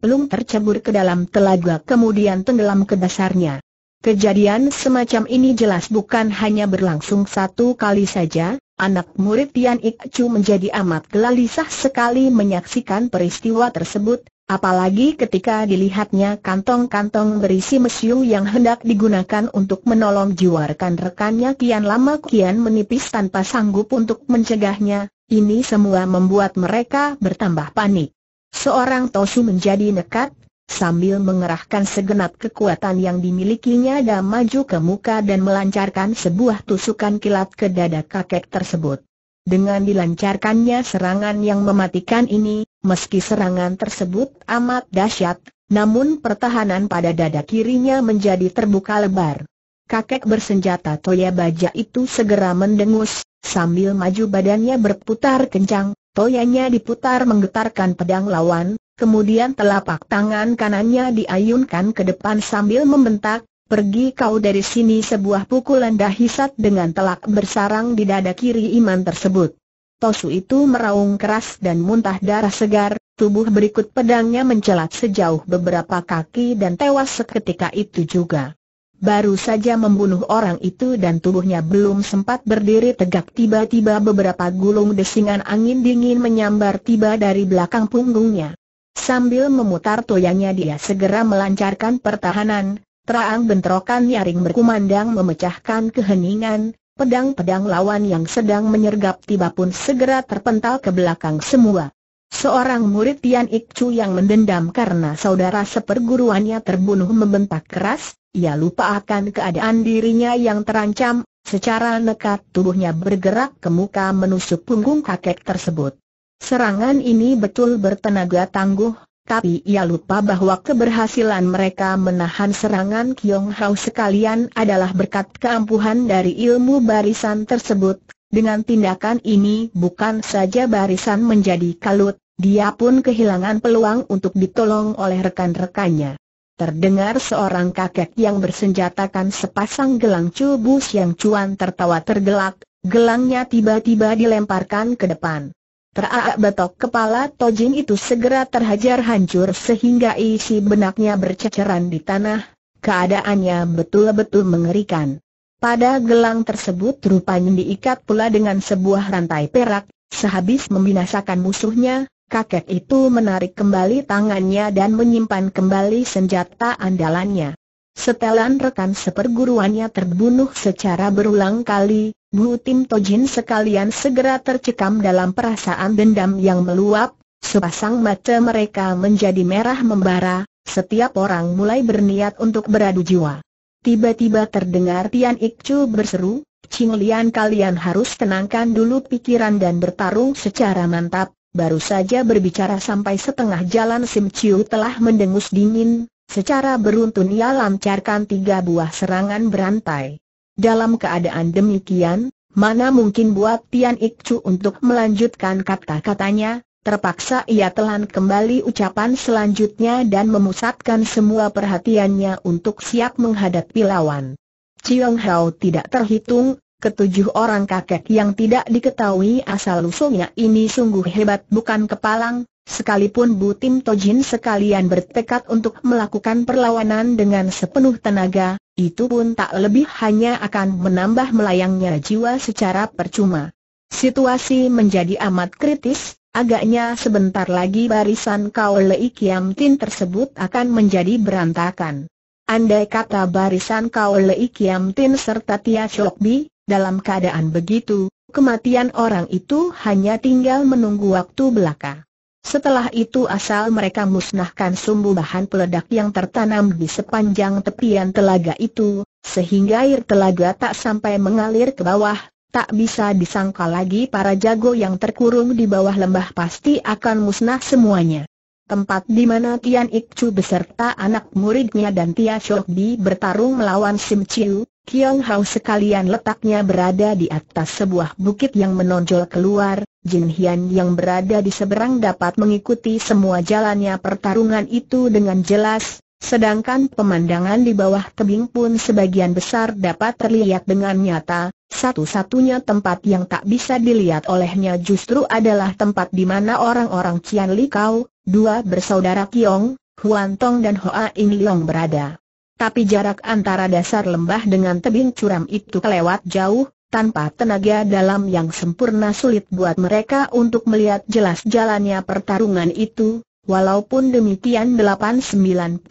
belum tercebur ke dalam telaga kemudian tenggelam ke dasarnya. Kejadian semacam ini jelas bukan hanya berlangsung satu kali saja, Anak murid Tian Ik Chu menjadi amat gelisah sekali menyaksikan peristiwa tersebut, apalagi ketika dilihatnya kantong-kantong berisi mesiu yang hendak digunakan untuk menolong jiwa rekan-rekannya kian lama kian menipis tanpa sanggup untuk mencegahnya, ini semua membuat mereka bertambah panik. Seorang Tosu menjadi nekat, sambil mengerahkan segenap kekuatan yang dimilikinya dan maju ke muka dan melancarkan sebuah tusukan kilat ke dada kakek tersebut. Dengan dilancarkannya serangan yang mematikan ini, meski serangan tersebut amat dahsyat, namun pertahanan pada dada kirinya menjadi terbuka lebar. Kakek bersenjata Toya Baja itu segera mendengus, sambil maju badannya berputar kencang, toyanya diputar menggetarkan pedang lawan, kemudian telapak tangan kanannya diayunkan ke depan sambil membentak, Pergi kau dari sini sebuah pukulan dahisat dengan telak bersarang di dada kiri iman tersebut. Tosu itu meraung keras dan muntah darah segar, tubuh berikut pedangnya mencelat sejauh beberapa kaki dan tewas seketika itu juga. Baru saja membunuh orang itu dan tubuhnya belum sempat berdiri tegak tiba-tiba beberapa gulung desingan angin dingin menyambar tiba dari belakang punggungnya. Sambil memutar toyanya dia segera melancarkan pertahanan, terang bentrokan nyaring berkumandang memecahkan keheningan, pedang-pedang lawan yang sedang menyergap tiba pun segera terpental ke belakang semua. Seorang murid Tian Ikcu yang mendendam karena saudara seperguruannya terbunuh membentak keras, ia lupa akan keadaan dirinya yang terancam, secara nekat tubuhnya bergerak ke muka menusuk punggung kakek tersebut. Serangan ini betul bertenaga tangguh, tapi ia lupa bahwa keberhasilan mereka menahan serangan Kiong Hao sekalian adalah berkat keampuhan dari ilmu barisan tersebut. Dengan tindakan ini bukan saja barisan menjadi kalut, dia pun kehilangan peluang untuk ditolong oleh rekan-rekannya. Terdengar seorang kakek yang bersenjatakan sepasang gelang cubus yang cuan tertawa tergelak, gelangnya tiba-tiba dilemparkan ke depan. Teraak betok kepala Tojin itu segera terhajar hancur sehingga isi benaknya berceceran di tanah, keadaannya betul-betul mengerikan. Pada gelang tersebut rupanya diikat pula dengan sebuah rantai perak, sehabis membinasakan musuhnya, kakek itu menarik kembali tangannya dan menyimpan kembali senjata andalannya. Setelan rekan seperguruannya terbunuh secara berulang kali, Bu Tim Tojin sekalian segera tercekam dalam perasaan dendam yang meluap, sepasang mata mereka menjadi merah membara, setiap orang mulai berniat untuk beradu jiwa. Tiba-tiba terdengar Tian Ikcu berseru, Ching Lian kalian harus tenangkan dulu pikiran dan bertarung secara mantap, baru saja berbicara sampai setengah jalan Sim Chiu telah mendengus dingin, Secara beruntun ia lancarkan tiga buah serangan berantai. Dalam keadaan demikian, mana mungkin buat Tian Ikcu untuk melanjutkan kata-katanya, terpaksa ia telan kembali ucapan selanjutnya dan memusatkan semua perhatiannya untuk siap menghadapi lawan. Chiong Hao tidak terhitung, Ketujuh orang kakek yang tidak diketahui asal-usulnya ini sungguh hebat bukan kepalang, Sekalipun bu Tim Tojin sekalian bertekad untuk melakukan perlawanan dengan sepenuh tenaga, itu pun tak lebih hanya akan menambah melayangnya jiwa secara percuma. Situasi menjadi amat kritis, agaknya sebentar lagi barisan kau Lei Kiam Tin tersebut akan menjadi berantakan. Andai kata barisan kau Lei Kiam Tin serta Tia Chok Bi, dalam keadaan begitu, kematian orang itu hanya tinggal menunggu waktu belaka. Setelah itu asal mereka musnahkan sumbu bahan peledak yang tertanam di sepanjang tepian telaga itu, sehingga air telaga tak sampai mengalir ke bawah, tak bisa disangka lagi para jago yang terkurung di bawah lembah pasti akan musnah semuanya. Tempat di mana Tian Ikcu beserta anak muridnya dan Tia Bi bertarung melawan Sim Chiu, Kiong Hao sekalian letaknya berada di atas sebuah bukit yang menonjol keluar, Jin Hian yang berada di seberang dapat mengikuti semua jalannya pertarungan itu dengan jelas, sedangkan pemandangan di bawah tebing pun sebagian besar dapat terlihat dengan nyata, satu-satunya tempat yang tak bisa dilihat olehnya justru adalah tempat di mana orang-orang Li Kau, dua bersaudara Kiong, Huan Tong dan Hoa In Leong berada. Tapi jarak antara dasar lembah dengan tebing curam itu kelewat jauh, tanpa tenaga dalam yang sempurna sulit buat mereka untuk melihat jelas jalannya pertarungan itu, walaupun demikian 8-90%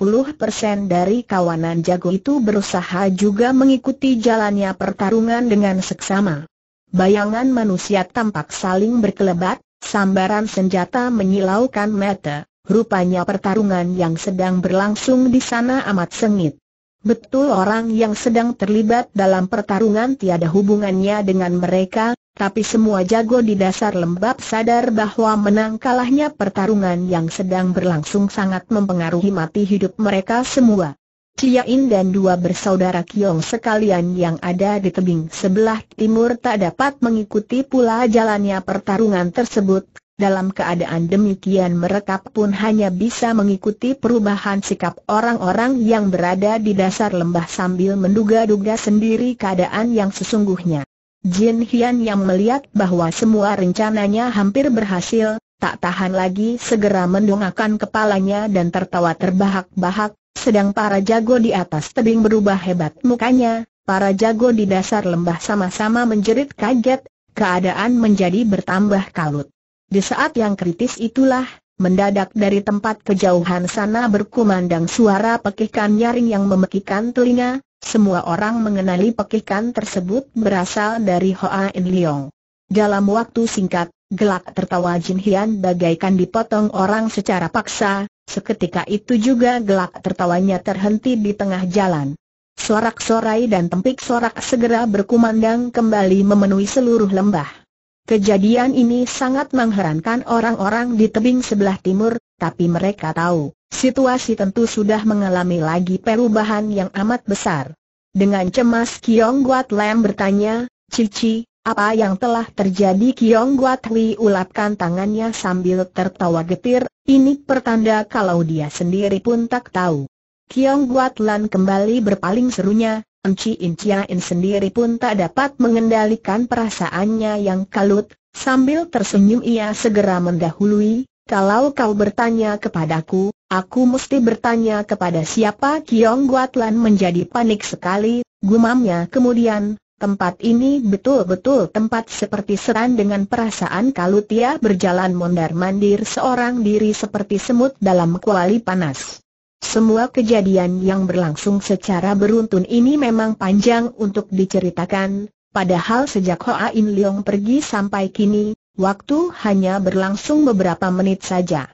dari kawanan jago itu berusaha juga mengikuti jalannya pertarungan dengan seksama. Bayangan manusia tampak saling berkelebat, sambaran senjata menyilaukan mata, rupanya pertarungan yang sedang berlangsung di sana amat sengit. Betul orang yang sedang terlibat dalam pertarungan tiada hubungannya dengan mereka, tapi semua jago di dasar lembab sadar bahwa menang kalahnya pertarungan yang sedang berlangsung sangat mempengaruhi mati hidup mereka semua. Ciain dan dua bersaudara Kiong sekalian yang ada di tebing sebelah timur tak dapat mengikuti pula jalannya pertarungan tersebut, dalam keadaan demikian mereka pun hanya bisa mengikuti perubahan sikap orang-orang yang berada di dasar lembah sambil menduga-duga sendiri keadaan yang sesungguhnya. Jin Hian yang melihat bahwa semua rencananya hampir berhasil, tak tahan lagi segera mendongakkan kepalanya dan tertawa terbahak-bahak, sedang para jago di atas tebing berubah hebat mukanya, para jago di dasar lembah sama-sama menjerit kaget, keadaan menjadi bertambah kalut. Di saat yang kritis itulah, mendadak dari tempat kejauhan sana berkumandang suara pekikan nyaring yang memekikan telinga, semua orang mengenali pekikan tersebut berasal dari Hoa In Leong. Dalam waktu singkat, gelak tertawa Jin Hian bagaikan dipotong orang secara paksa, seketika itu juga gelak tertawanya terhenti di tengah jalan. Sorak-sorai dan tempik sorak segera berkumandang kembali memenuhi seluruh lembah. Kejadian ini sangat mengherankan orang-orang di tebing sebelah timur, tapi mereka tahu, situasi tentu sudah mengalami lagi perubahan yang amat besar. Dengan cemas Kiong Guat Lam bertanya, Cici, apa yang telah terjadi Kiong Guat Li ulapkan tangannya sambil tertawa getir, ini pertanda kalau dia sendiri pun tak tahu. Kiong Guat Lan kembali berpaling serunya, Enci Inciain sendiri pun tak dapat mengendalikan perasaannya yang kalut, sambil tersenyum ia segera mendahului, kalau kau bertanya kepadaku, aku mesti bertanya kepada siapa Kiong Guatlan menjadi panik sekali, gumamnya kemudian, Tempat ini betul-betul tempat seperti seran dengan perasaan kalut." Ia berjalan mondar-mandir seorang diri seperti semut dalam kuali panas. Semua kejadian yang berlangsung secara beruntun ini memang panjang untuk diceritakan, padahal sejak Hoa In Leong pergi sampai kini, waktu hanya berlangsung beberapa menit saja.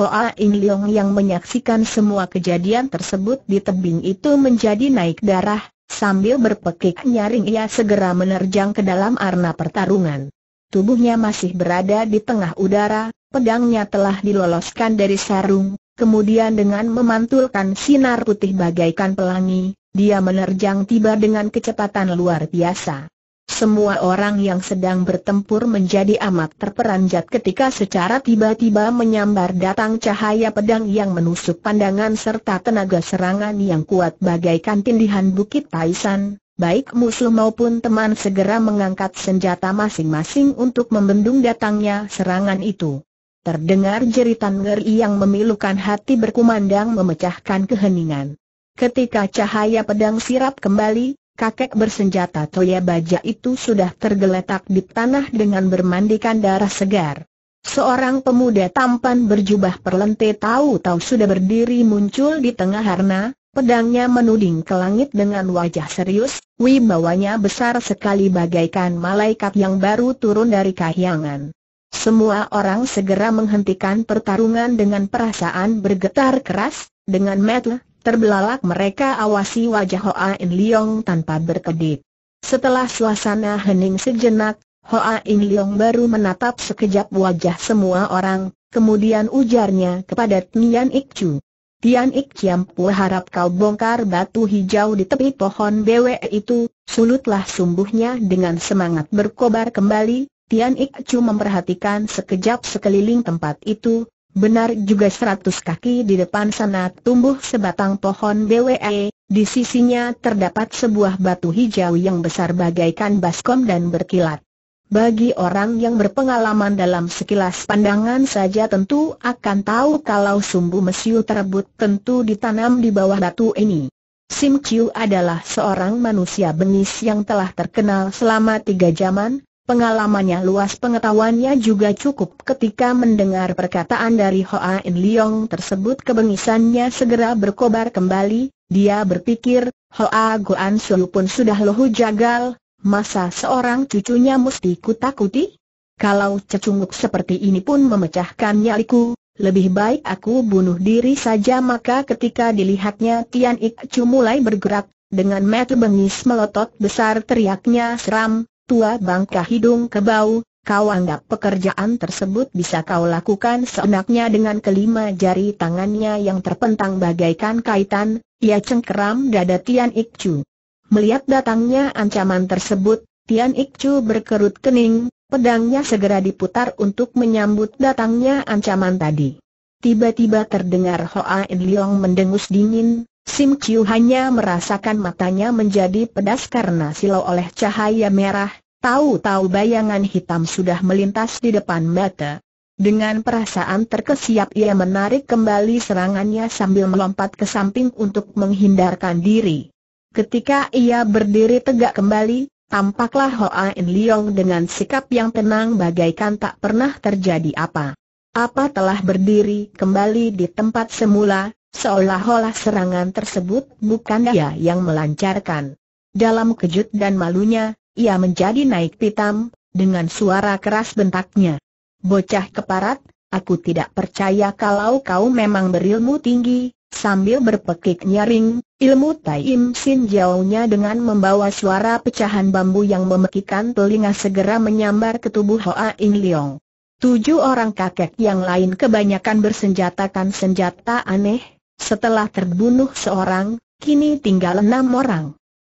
Hoa In Leong yang menyaksikan semua kejadian tersebut di tebing itu menjadi naik darah, sambil berpekik nyaring ia segera menerjang ke dalam arena pertarungan. Tubuhnya masih berada di tengah udara, pedangnya telah diloloskan dari sarung, Kemudian dengan memantulkan sinar putih bagaikan pelangi, dia menerjang tiba dengan kecepatan luar biasa. Semua orang yang sedang bertempur menjadi amat terperanjat ketika secara tiba-tiba menyambar datang cahaya pedang yang menusuk pandangan serta tenaga serangan yang kuat bagaikan tindihan bukit Taisan. Baik musuh maupun teman segera mengangkat senjata masing-masing untuk membendung datangnya serangan itu. Terdengar jeritan ngeri yang memilukan hati berkumandang memecahkan keheningan. Ketika cahaya pedang sirap kembali, kakek bersenjata Toya Baja itu sudah tergeletak di tanah dengan bermandikan darah segar. Seorang pemuda tampan berjubah perlente tahu-tahu sudah berdiri muncul di tengah harna, pedangnya menuding ke langit dengan wajah serius, wibawanya besar sekali bagaikan malaikat yang baru turun dari kahyangan. Semua orang segera menghentikan pertarungan dengan perasaan bergetar keras, dengan mata terbelalak mereka awasi wajah Hoa In Leong tanpa berkedip. Setelah suasana hening sejenak, Hoa In Leong baru menatap sekejap wajah semua orang, kemudian ujarnya kepada Tian Ik Chu. Tian Ik Chiam Pu harap kau bongkar batu hijau di tepi pohon BWE itu, sulutlah sumbuhnya dengan semangat berkobar kembali, Tian Ik Chu memperhatikan sekejap sekeliling tempat itu, benar juga seratus kaki di depan sana tumbuh sebatang pohon BWE, di sisinya terdapat sebuah batu hijau yang besar bagaikan baskom dan berkilat. Bagi orang yang berpengalaman dalam sekilas pandangan saja tentu akan tahu kalau sumbu mesiu terebut tentu ditanam di bawah batu ini. Sim Chiu adalah seorang manusia bengis yang telah terkenal selama tiga zaman, Pengalamannya luas pengetahuannya juga cukup ketika mendengar perkataan dari Hoa In Leong tersebut kebengisannya segera berkobar kembali, dia berpikir, Hoa Goan Sulu pun sudah lohu jagal, masa seorang cucunya mesti kutakuti? Kalau cecunguk seperti ini pun memecahkan nyaliku, lebih baik aku bunuh diri saja maka ketika dilihatnya Tian Ik Chu mulai bergerak, dengan metu bengis melotot besar teriaknya seram, tua bangka hidung kebau, kau anggap pekerjaan tersebut bisa kau lakukan seenaknya dengan kelima jari tangannya yang terpentang bagaikan kaitan, ia cengkeram dada Tian Ikcu. Melihat datangnya ancaman tersebut, Tian Ikcu berkerut kening, pedangnya segera diputar untuk menyambut datangnya ancaman tadi. Tiba-tiba terdengar Hoa In mendengus dingin, Sim Chiu hanya merasakan matanya menjadi pedas karena silau oleh cahaya merah, tahu-tahu bayangan hitam sudah melintas di depan mata. Dengan perasaan terkesiap ia menarik kembali serangannya sambil melompat ke samping untuk menghindarkan diri. Ketika ia berdiri tegak kembali, tampaklah Hoa In Leong dengan sikap yang tenang bagaikan tak pernah terjadi apa. Apa telah berdiri kembali di tempat semula, Seolah-olah serangan tersebut bukan dia yang melancarkan. Dalam kejut dan malunya, ia menjadi naik pitam, dengan suara keras bentaknya. Bocah keparat, aku tidak percaya kalau kau memang berilmu tinggi, sambil berpekik nyaring, ilmu Tai Sin jauhnya dengan membawa suara pecahan bambu yang memekikan telinga segera menyambar ke tubuh Hoa In Leong. Tujuh orang kakek yang lain kebanyakan bersenjatakan senjata aneh, setelah terbunuh seorang, kini tinggal enam orang.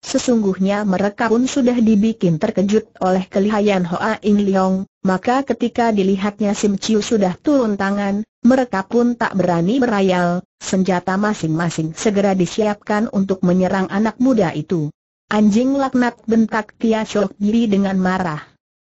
Sesungguhnya mereka pun sudah dibikin terkejut oleh kelihayan Hoa In Leong, maka ketika dilihatnya Sim Chiu sudah turun tangan, mereka pun tak berani berayal, senjata masing-masing segera disiapkan untuk menyerang anak muda itu. Anjing laknat bentak Tia Shok Giri dengan marah.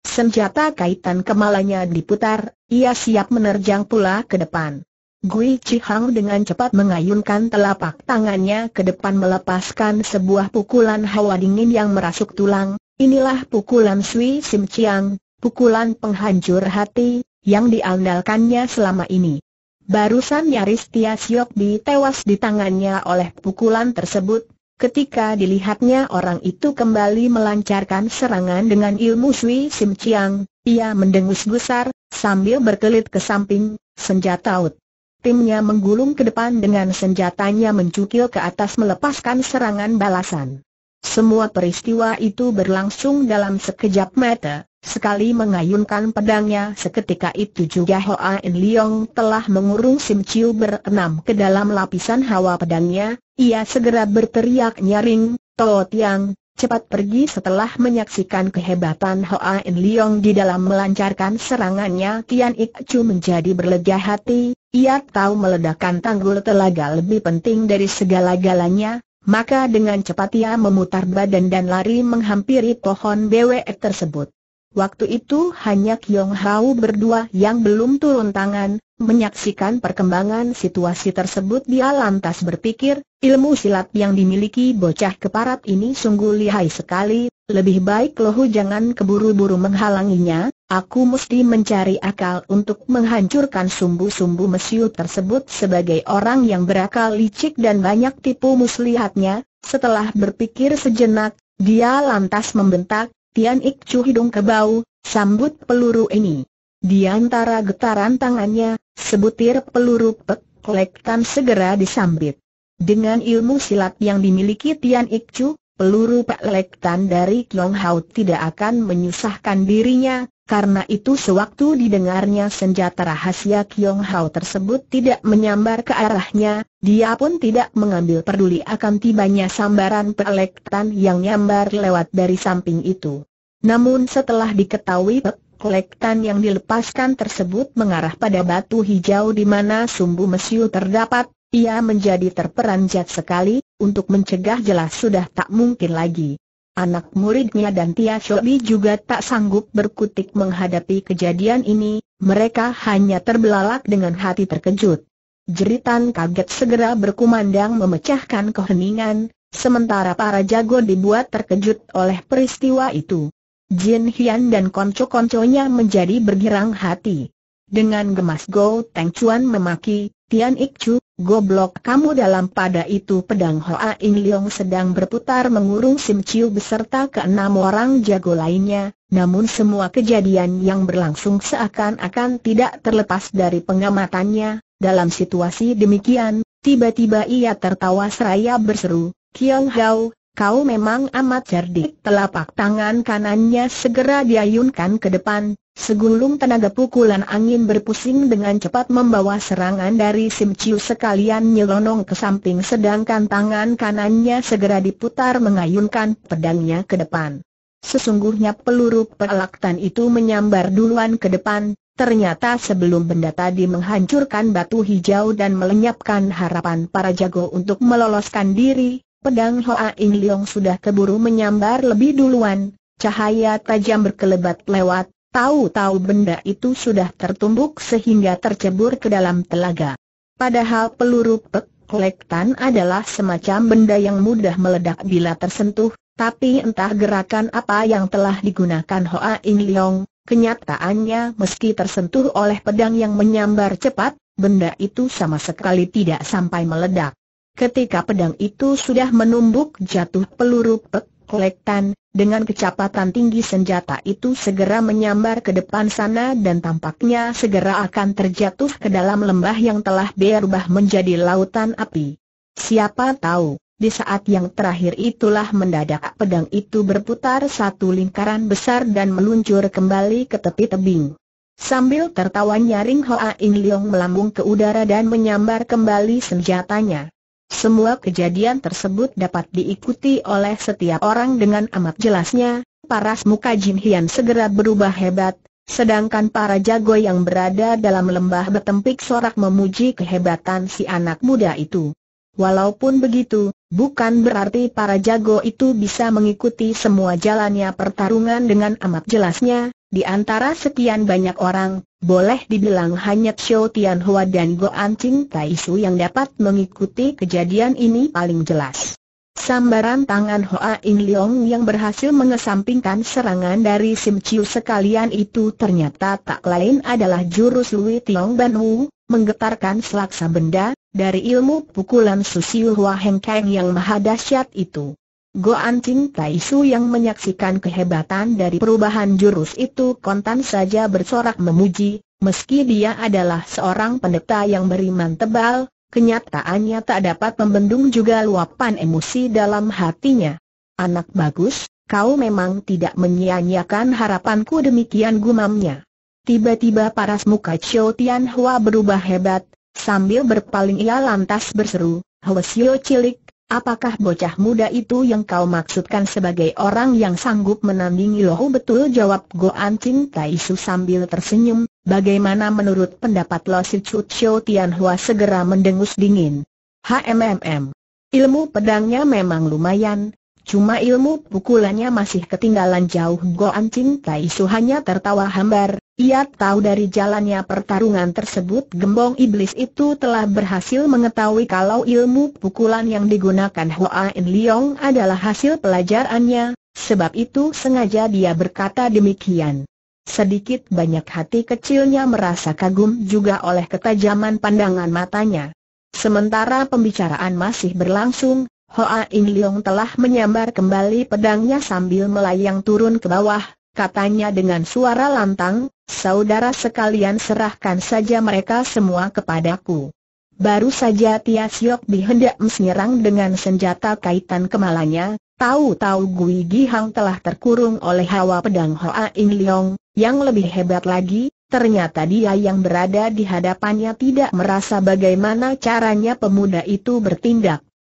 Senjata kaitan kemalanya diputar, ia siap menerjang pula ke depan. Gui Cihang dengan cepat mengayunkan telapak tangannya ke depan melepaskan sebuah pukulan hawa dingin yang merasuk tulang, inilah pukulan Sui Sim Chiang, pukulan penghancur hati, yang diandalkannya selama ini. Barusan nyaris Tia Siok tewas di tangannya oleh pukulan tersebut, ketika dilihatnya orang itu kembali melancarkan serangan dengan ilmu Sui Sim Chiang, ia mendengus besar, sambil berkelit ke samping, senjata ut. Timnya menggulung ke depan dengan senjatanya mencukil ke atas melepaskan serangan balasan. Semua peristiwa itu berlangsung dalam sekejap mata, sekali mengayunkan pedangnya seketika itu juga Hoa In Leong telah mengurung Sim Chiu berenam ke dalam lapisan hawa pedangnya, ia segera berteriak nyaring, Toh Tiang, cepat pergi setelah menyaksikan kehebatan Hoa In Leong di dalam melancarkan serangannya Tian Ik Chu menjadi berlega hati, ia tahu meledakkan tanggul telaga lebih penting dari segala-galanya, maka dengan cepat ia memutar badan dan lari menghampiri pohon BWE tersebut. Waktu itu hanya Kiong Hau berdua yang belum turun tangan, menyaksikan perkembangan situasi tersebut dia lantas berpikir, ilmu silat yang dimiliki bocah keparat ini sungguh lihai sekali, lebih baik lohu jangan keburu-buru menghalanginya, aku mesti mencari akal untuk menghancurkan sumbu-sumbu mesiu tersebut sebagai orang yang berakal licik dan banyak tipu muslihatnya. Setelah berpikir sejenak, dia lantas membentak, Tian Ik Chu hidung kebau, sambut peluru ini. Di antara getaran tangannya, sebutir peluru pek kolektan segera disambit. Dengan ilmu silat yang dimiliki Tian Ik Chu, peluru pelektan dari Kiong Hao tidak akan menyusahkan dirinya, karena itu sewaktu didengarnya senjata rahasia Kiong Hao tersebut tidak menyambar ke arahnya, dia pun tidak mengambil peduli akan tibanya sambaran pelektan yang nyambar lewat dari samping itu. Namun setelah diketahui pelektan yang dilepaskan tersebut mengarah pada batu hijau di mana sumbu mesiu terdapat, ia menjadi terperanjat sekali, untuk mencegah jelas sudah tak mungkin lagi. Anak muridnya dan Tia Shobi juga tak sanggup berkutik menghadapi kejadian ini, mereka hanya terbelalak dengan hati terkejut. Jeritan kaget segera berkumandang memecahkan keheningan, sementara para jago dibuat terkejut oleh peristiwa itu. Jin Hian dan konco-konconya menjadi bergirang hati. Dengan gemas Go Teng Chuan memaki, Tian Ik Chu, Goblok kamu dalam pada itu pedang Hoa In Leong sedang berputar mengurung Sim Chiu beserta keenam orang jago lainnya, namun semua kejadian yang berlangsung seakan-akan tidak terlepas dari pengamatannya. Dalam situasi demikian, tiba-tiba ia tertawa seraya berseru, Kiong Hao, kau memang amat cerdik. Telapak tangan kanannya segera diayunkan ke depan, segulung tenaga pukulan angin berpusing dengan cepat membawa serangan dari Sim Chiu sekalian nyelonong ke samping sedangkan tangan kanannya segera diputar mengayunkan pedangnya ke depan. Sesungguhnya peluru peralatan itu menyambar duluan ke depan, ternyata sebelum benda tadi menghancurkan batu hijau dan melenyapkan harapan para jago untuk meloloskan diri, Pedang Hoa In Leong sudah keburu menyambar lebih duluan, cahaya tajam berkelebat lewat, tahu-tahu benda itu sudah tertumbuk sehingga tercebur ke dalam telaga. Padahal peluru pek kolektan adalah semacam benda yang mudah meledak bila tersentuh, tapi entah gerakan apa yang telah digunakan Hoa In Leong, kenyataannya meski tersentuh oleh pedang yang menyambar cepat, benda itu sama sekali tidak sampai meledak. Ketika pedang itu sudah menumbuk jatuh peluru pek, kolektan, dengan kecepatan tinggi senjata itu segera menyambar ke depan sana dan tampaknya segera akan terjatuh ke dalam lembah yang telah berubah menjadi lautan api. Siapa tahu, di saat yang terakhir itulah mendadak pedang itu berputar satu lingkaran besar dan meluncur kembali ke tepi tebing. Sambil tertawa nyaring Hoa In Leong melambung ke udara dan menyambar kembali senjatanya. Semua kejadian tersebut dapat diikuti oleh setiap orang dengan amat jelasnya, paras muka Jin Hian segera berubah hebat, sedangkan para jago yang berada dalam lembah bertempik sorak memuji kehebatan si anak muda itu. Walaupun begitu, bukan berarti para jago itu bisa mengikuti semua jalannya pertarungan dengan amat jelasnya, di antara sekian banyak orang, boleh dibilang hanya Xiao Tianhua dan Goan Ching Tai yang dapat mengikuti kejadian ini paling jelas. Sambaran tangan Hoa Ing Leong yang berhasil mengesampingkan serangan dari Sim Chiu sekalian itu ternyata tak lain adalah jurus Lui Tiong Ban Wu, menggetarkan selaksa benda, dari ilmu pukulan Susiu Hua Heng Kang yang maha dahsyat itu. Goan Ching Su yang menyaksikan kehebatan dari perubahan jurus itu kontan saja bersorak memuji, meski dia adalah seorang pendeta yang beriman tebal, kenyataannya tak dapat membendung juga luapan emosi dalam hatinya. Anak bagus, kau memang tidak menyia-nyiakan harapanku demikian gumamnya. Tiba-tiba paras muka Chou Tian Hua berubah hebat, sambil berpaling ia lantas berseru, Hwasyo cilik, Apakah bocah muda itu yang kau maksudkan sebagai orang yang sanggup menandingi lohu betul jawab Go Ching Tai Su sambil tersenyum, bagaimana menurut pendapat Lo Si Chu Chiu Tian Hua segera mendengus dingin. HMMM. Ilmu pedangnya memang lumayan, cuma ilmu pukulannya masih ketinggalan jauh Go Ching Tai Su hanya tertawa hambar, ia tahu dari jalannya pertarungan tersebut gembong iblis itu telah berhasil mengetahui kalau ilmu pukulan yang digunakan Hoa In Leong adalah hasil pelajarannya, sebab itu sengaja dia berkata demikian. Sedikit banyak hati kecilnya merasa kagum juga oleh ketajaman pandangan matanya. Sementara pembicaraan masih berlangsung, Hoa In Leong telah menyambar kembali pedangnya sambil melayang turun ke bawah, katanya dengan suara lantang, saudara sekalian serahkan saja mereka semua kepadaku. Baru saja Tia Siok Bi hendak menyerang dengan senjata kaitan kemalanya, tahu-tahu Gui Gihang telah terkurung oleh hawa pedang Hoa In Leong, yang lebih hebat lagi, ternyata dia yang berada di hadapannya tidak merasa bagaimana caranya pemuda itu bertindak.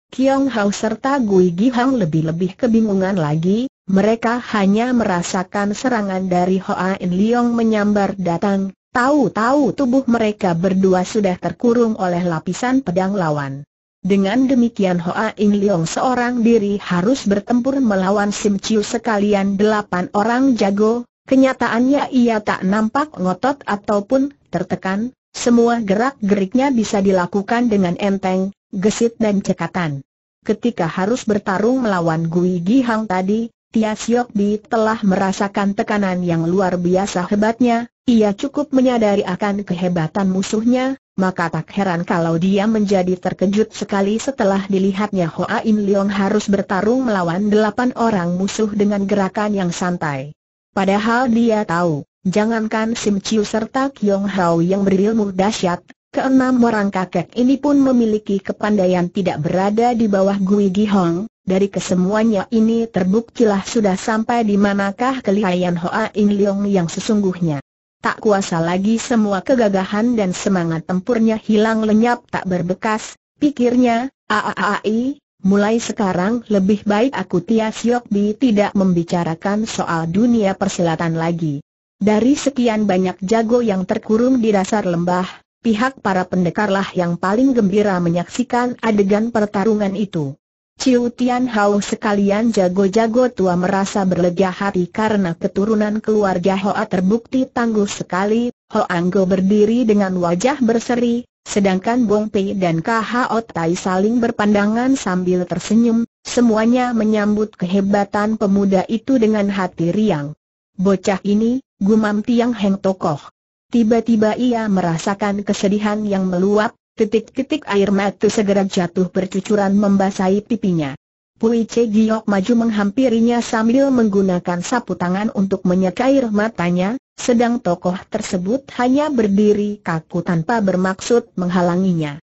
Kiong Hao serta Gui Gihang lebih-lebih kebingungan lagi, mereka hanya merasakan serangan dari Hoa In Leong menyambar datang, tahu-tahu tubuh mereka berdua sudah terkurung oleh lapisan pedang lawan. Dengan demikian Hoa In Leong seorang diri harus bertempur melawan Sim Chiu sekalian delapan orang jago, kenyataannya ia tak nampak ngotot ataupun tertekan, semua gerak-geriknya bisa dilakukan dengan enteng, gesit dan cekatan. Ketika harus bertarung melawan Gui Gihang tadi, Tia Siok Bi telah merasakan tekanan yang luar biasa hebatnya, ia cukup menyadari akan kehebatan musuhnya, maka tak heran kalau dia menjadi terkejut sekali setelah dilihatnya Hoa In Leong harus bertarung melawan delapan orang musuh dengan gerakan yang santai. Padahal dia tahu, jangankan Sim Chiu serta Kiong Hao yang berilmu dahsyat, Keenam orang kakek ini pun memiliki kepandaian tidak berada di bawah Gui Hong. Dari kesemuanya ini terbuktilah sudah sampai di manakah kelihayan Hoa In Leong yang sesungguhnya. Tak kuasa lagi semua kegagahan dan semangat tempurnya hilang lenyap tak berbekas, pikirnya, aaai, mulai sekarang lebih baik aku Tia Siok Bi tidak membicarakan soal dunia persilatan lagi. Dari sekian banyak jago yang terkurung di dasar lembah, pihak para pendekarlah yang paling gembira menyaksikan adegan pertarungan itu. Ciu Tian Hao sekalian jago-jago tua merasa berlega hati karena keturunan keluarga Hoa terbukti tangguh sekali, Ho Anggo berdiri dengan wajah berseri, sedangkan Bong Pei dan K.H.O. Tai saling berpandangan sambil tersenyum, semuanya menyambut kehebatan pemuda itu dengan hati riang. Bocah ini, gumam Tiang Heng Tokoh. Tiba-tiba ia merasakan kesedihan yang meluap, Titik-titik air mata segera jatuh bercucuran membasahi pipinya. Pui Che Giok maju menghampirinya sambil menggunakan sapu tangan untuk menyeka air matanya, sedang tokoh tersebut hanya berdiri kaku tanpa bermaksud menghalanginya.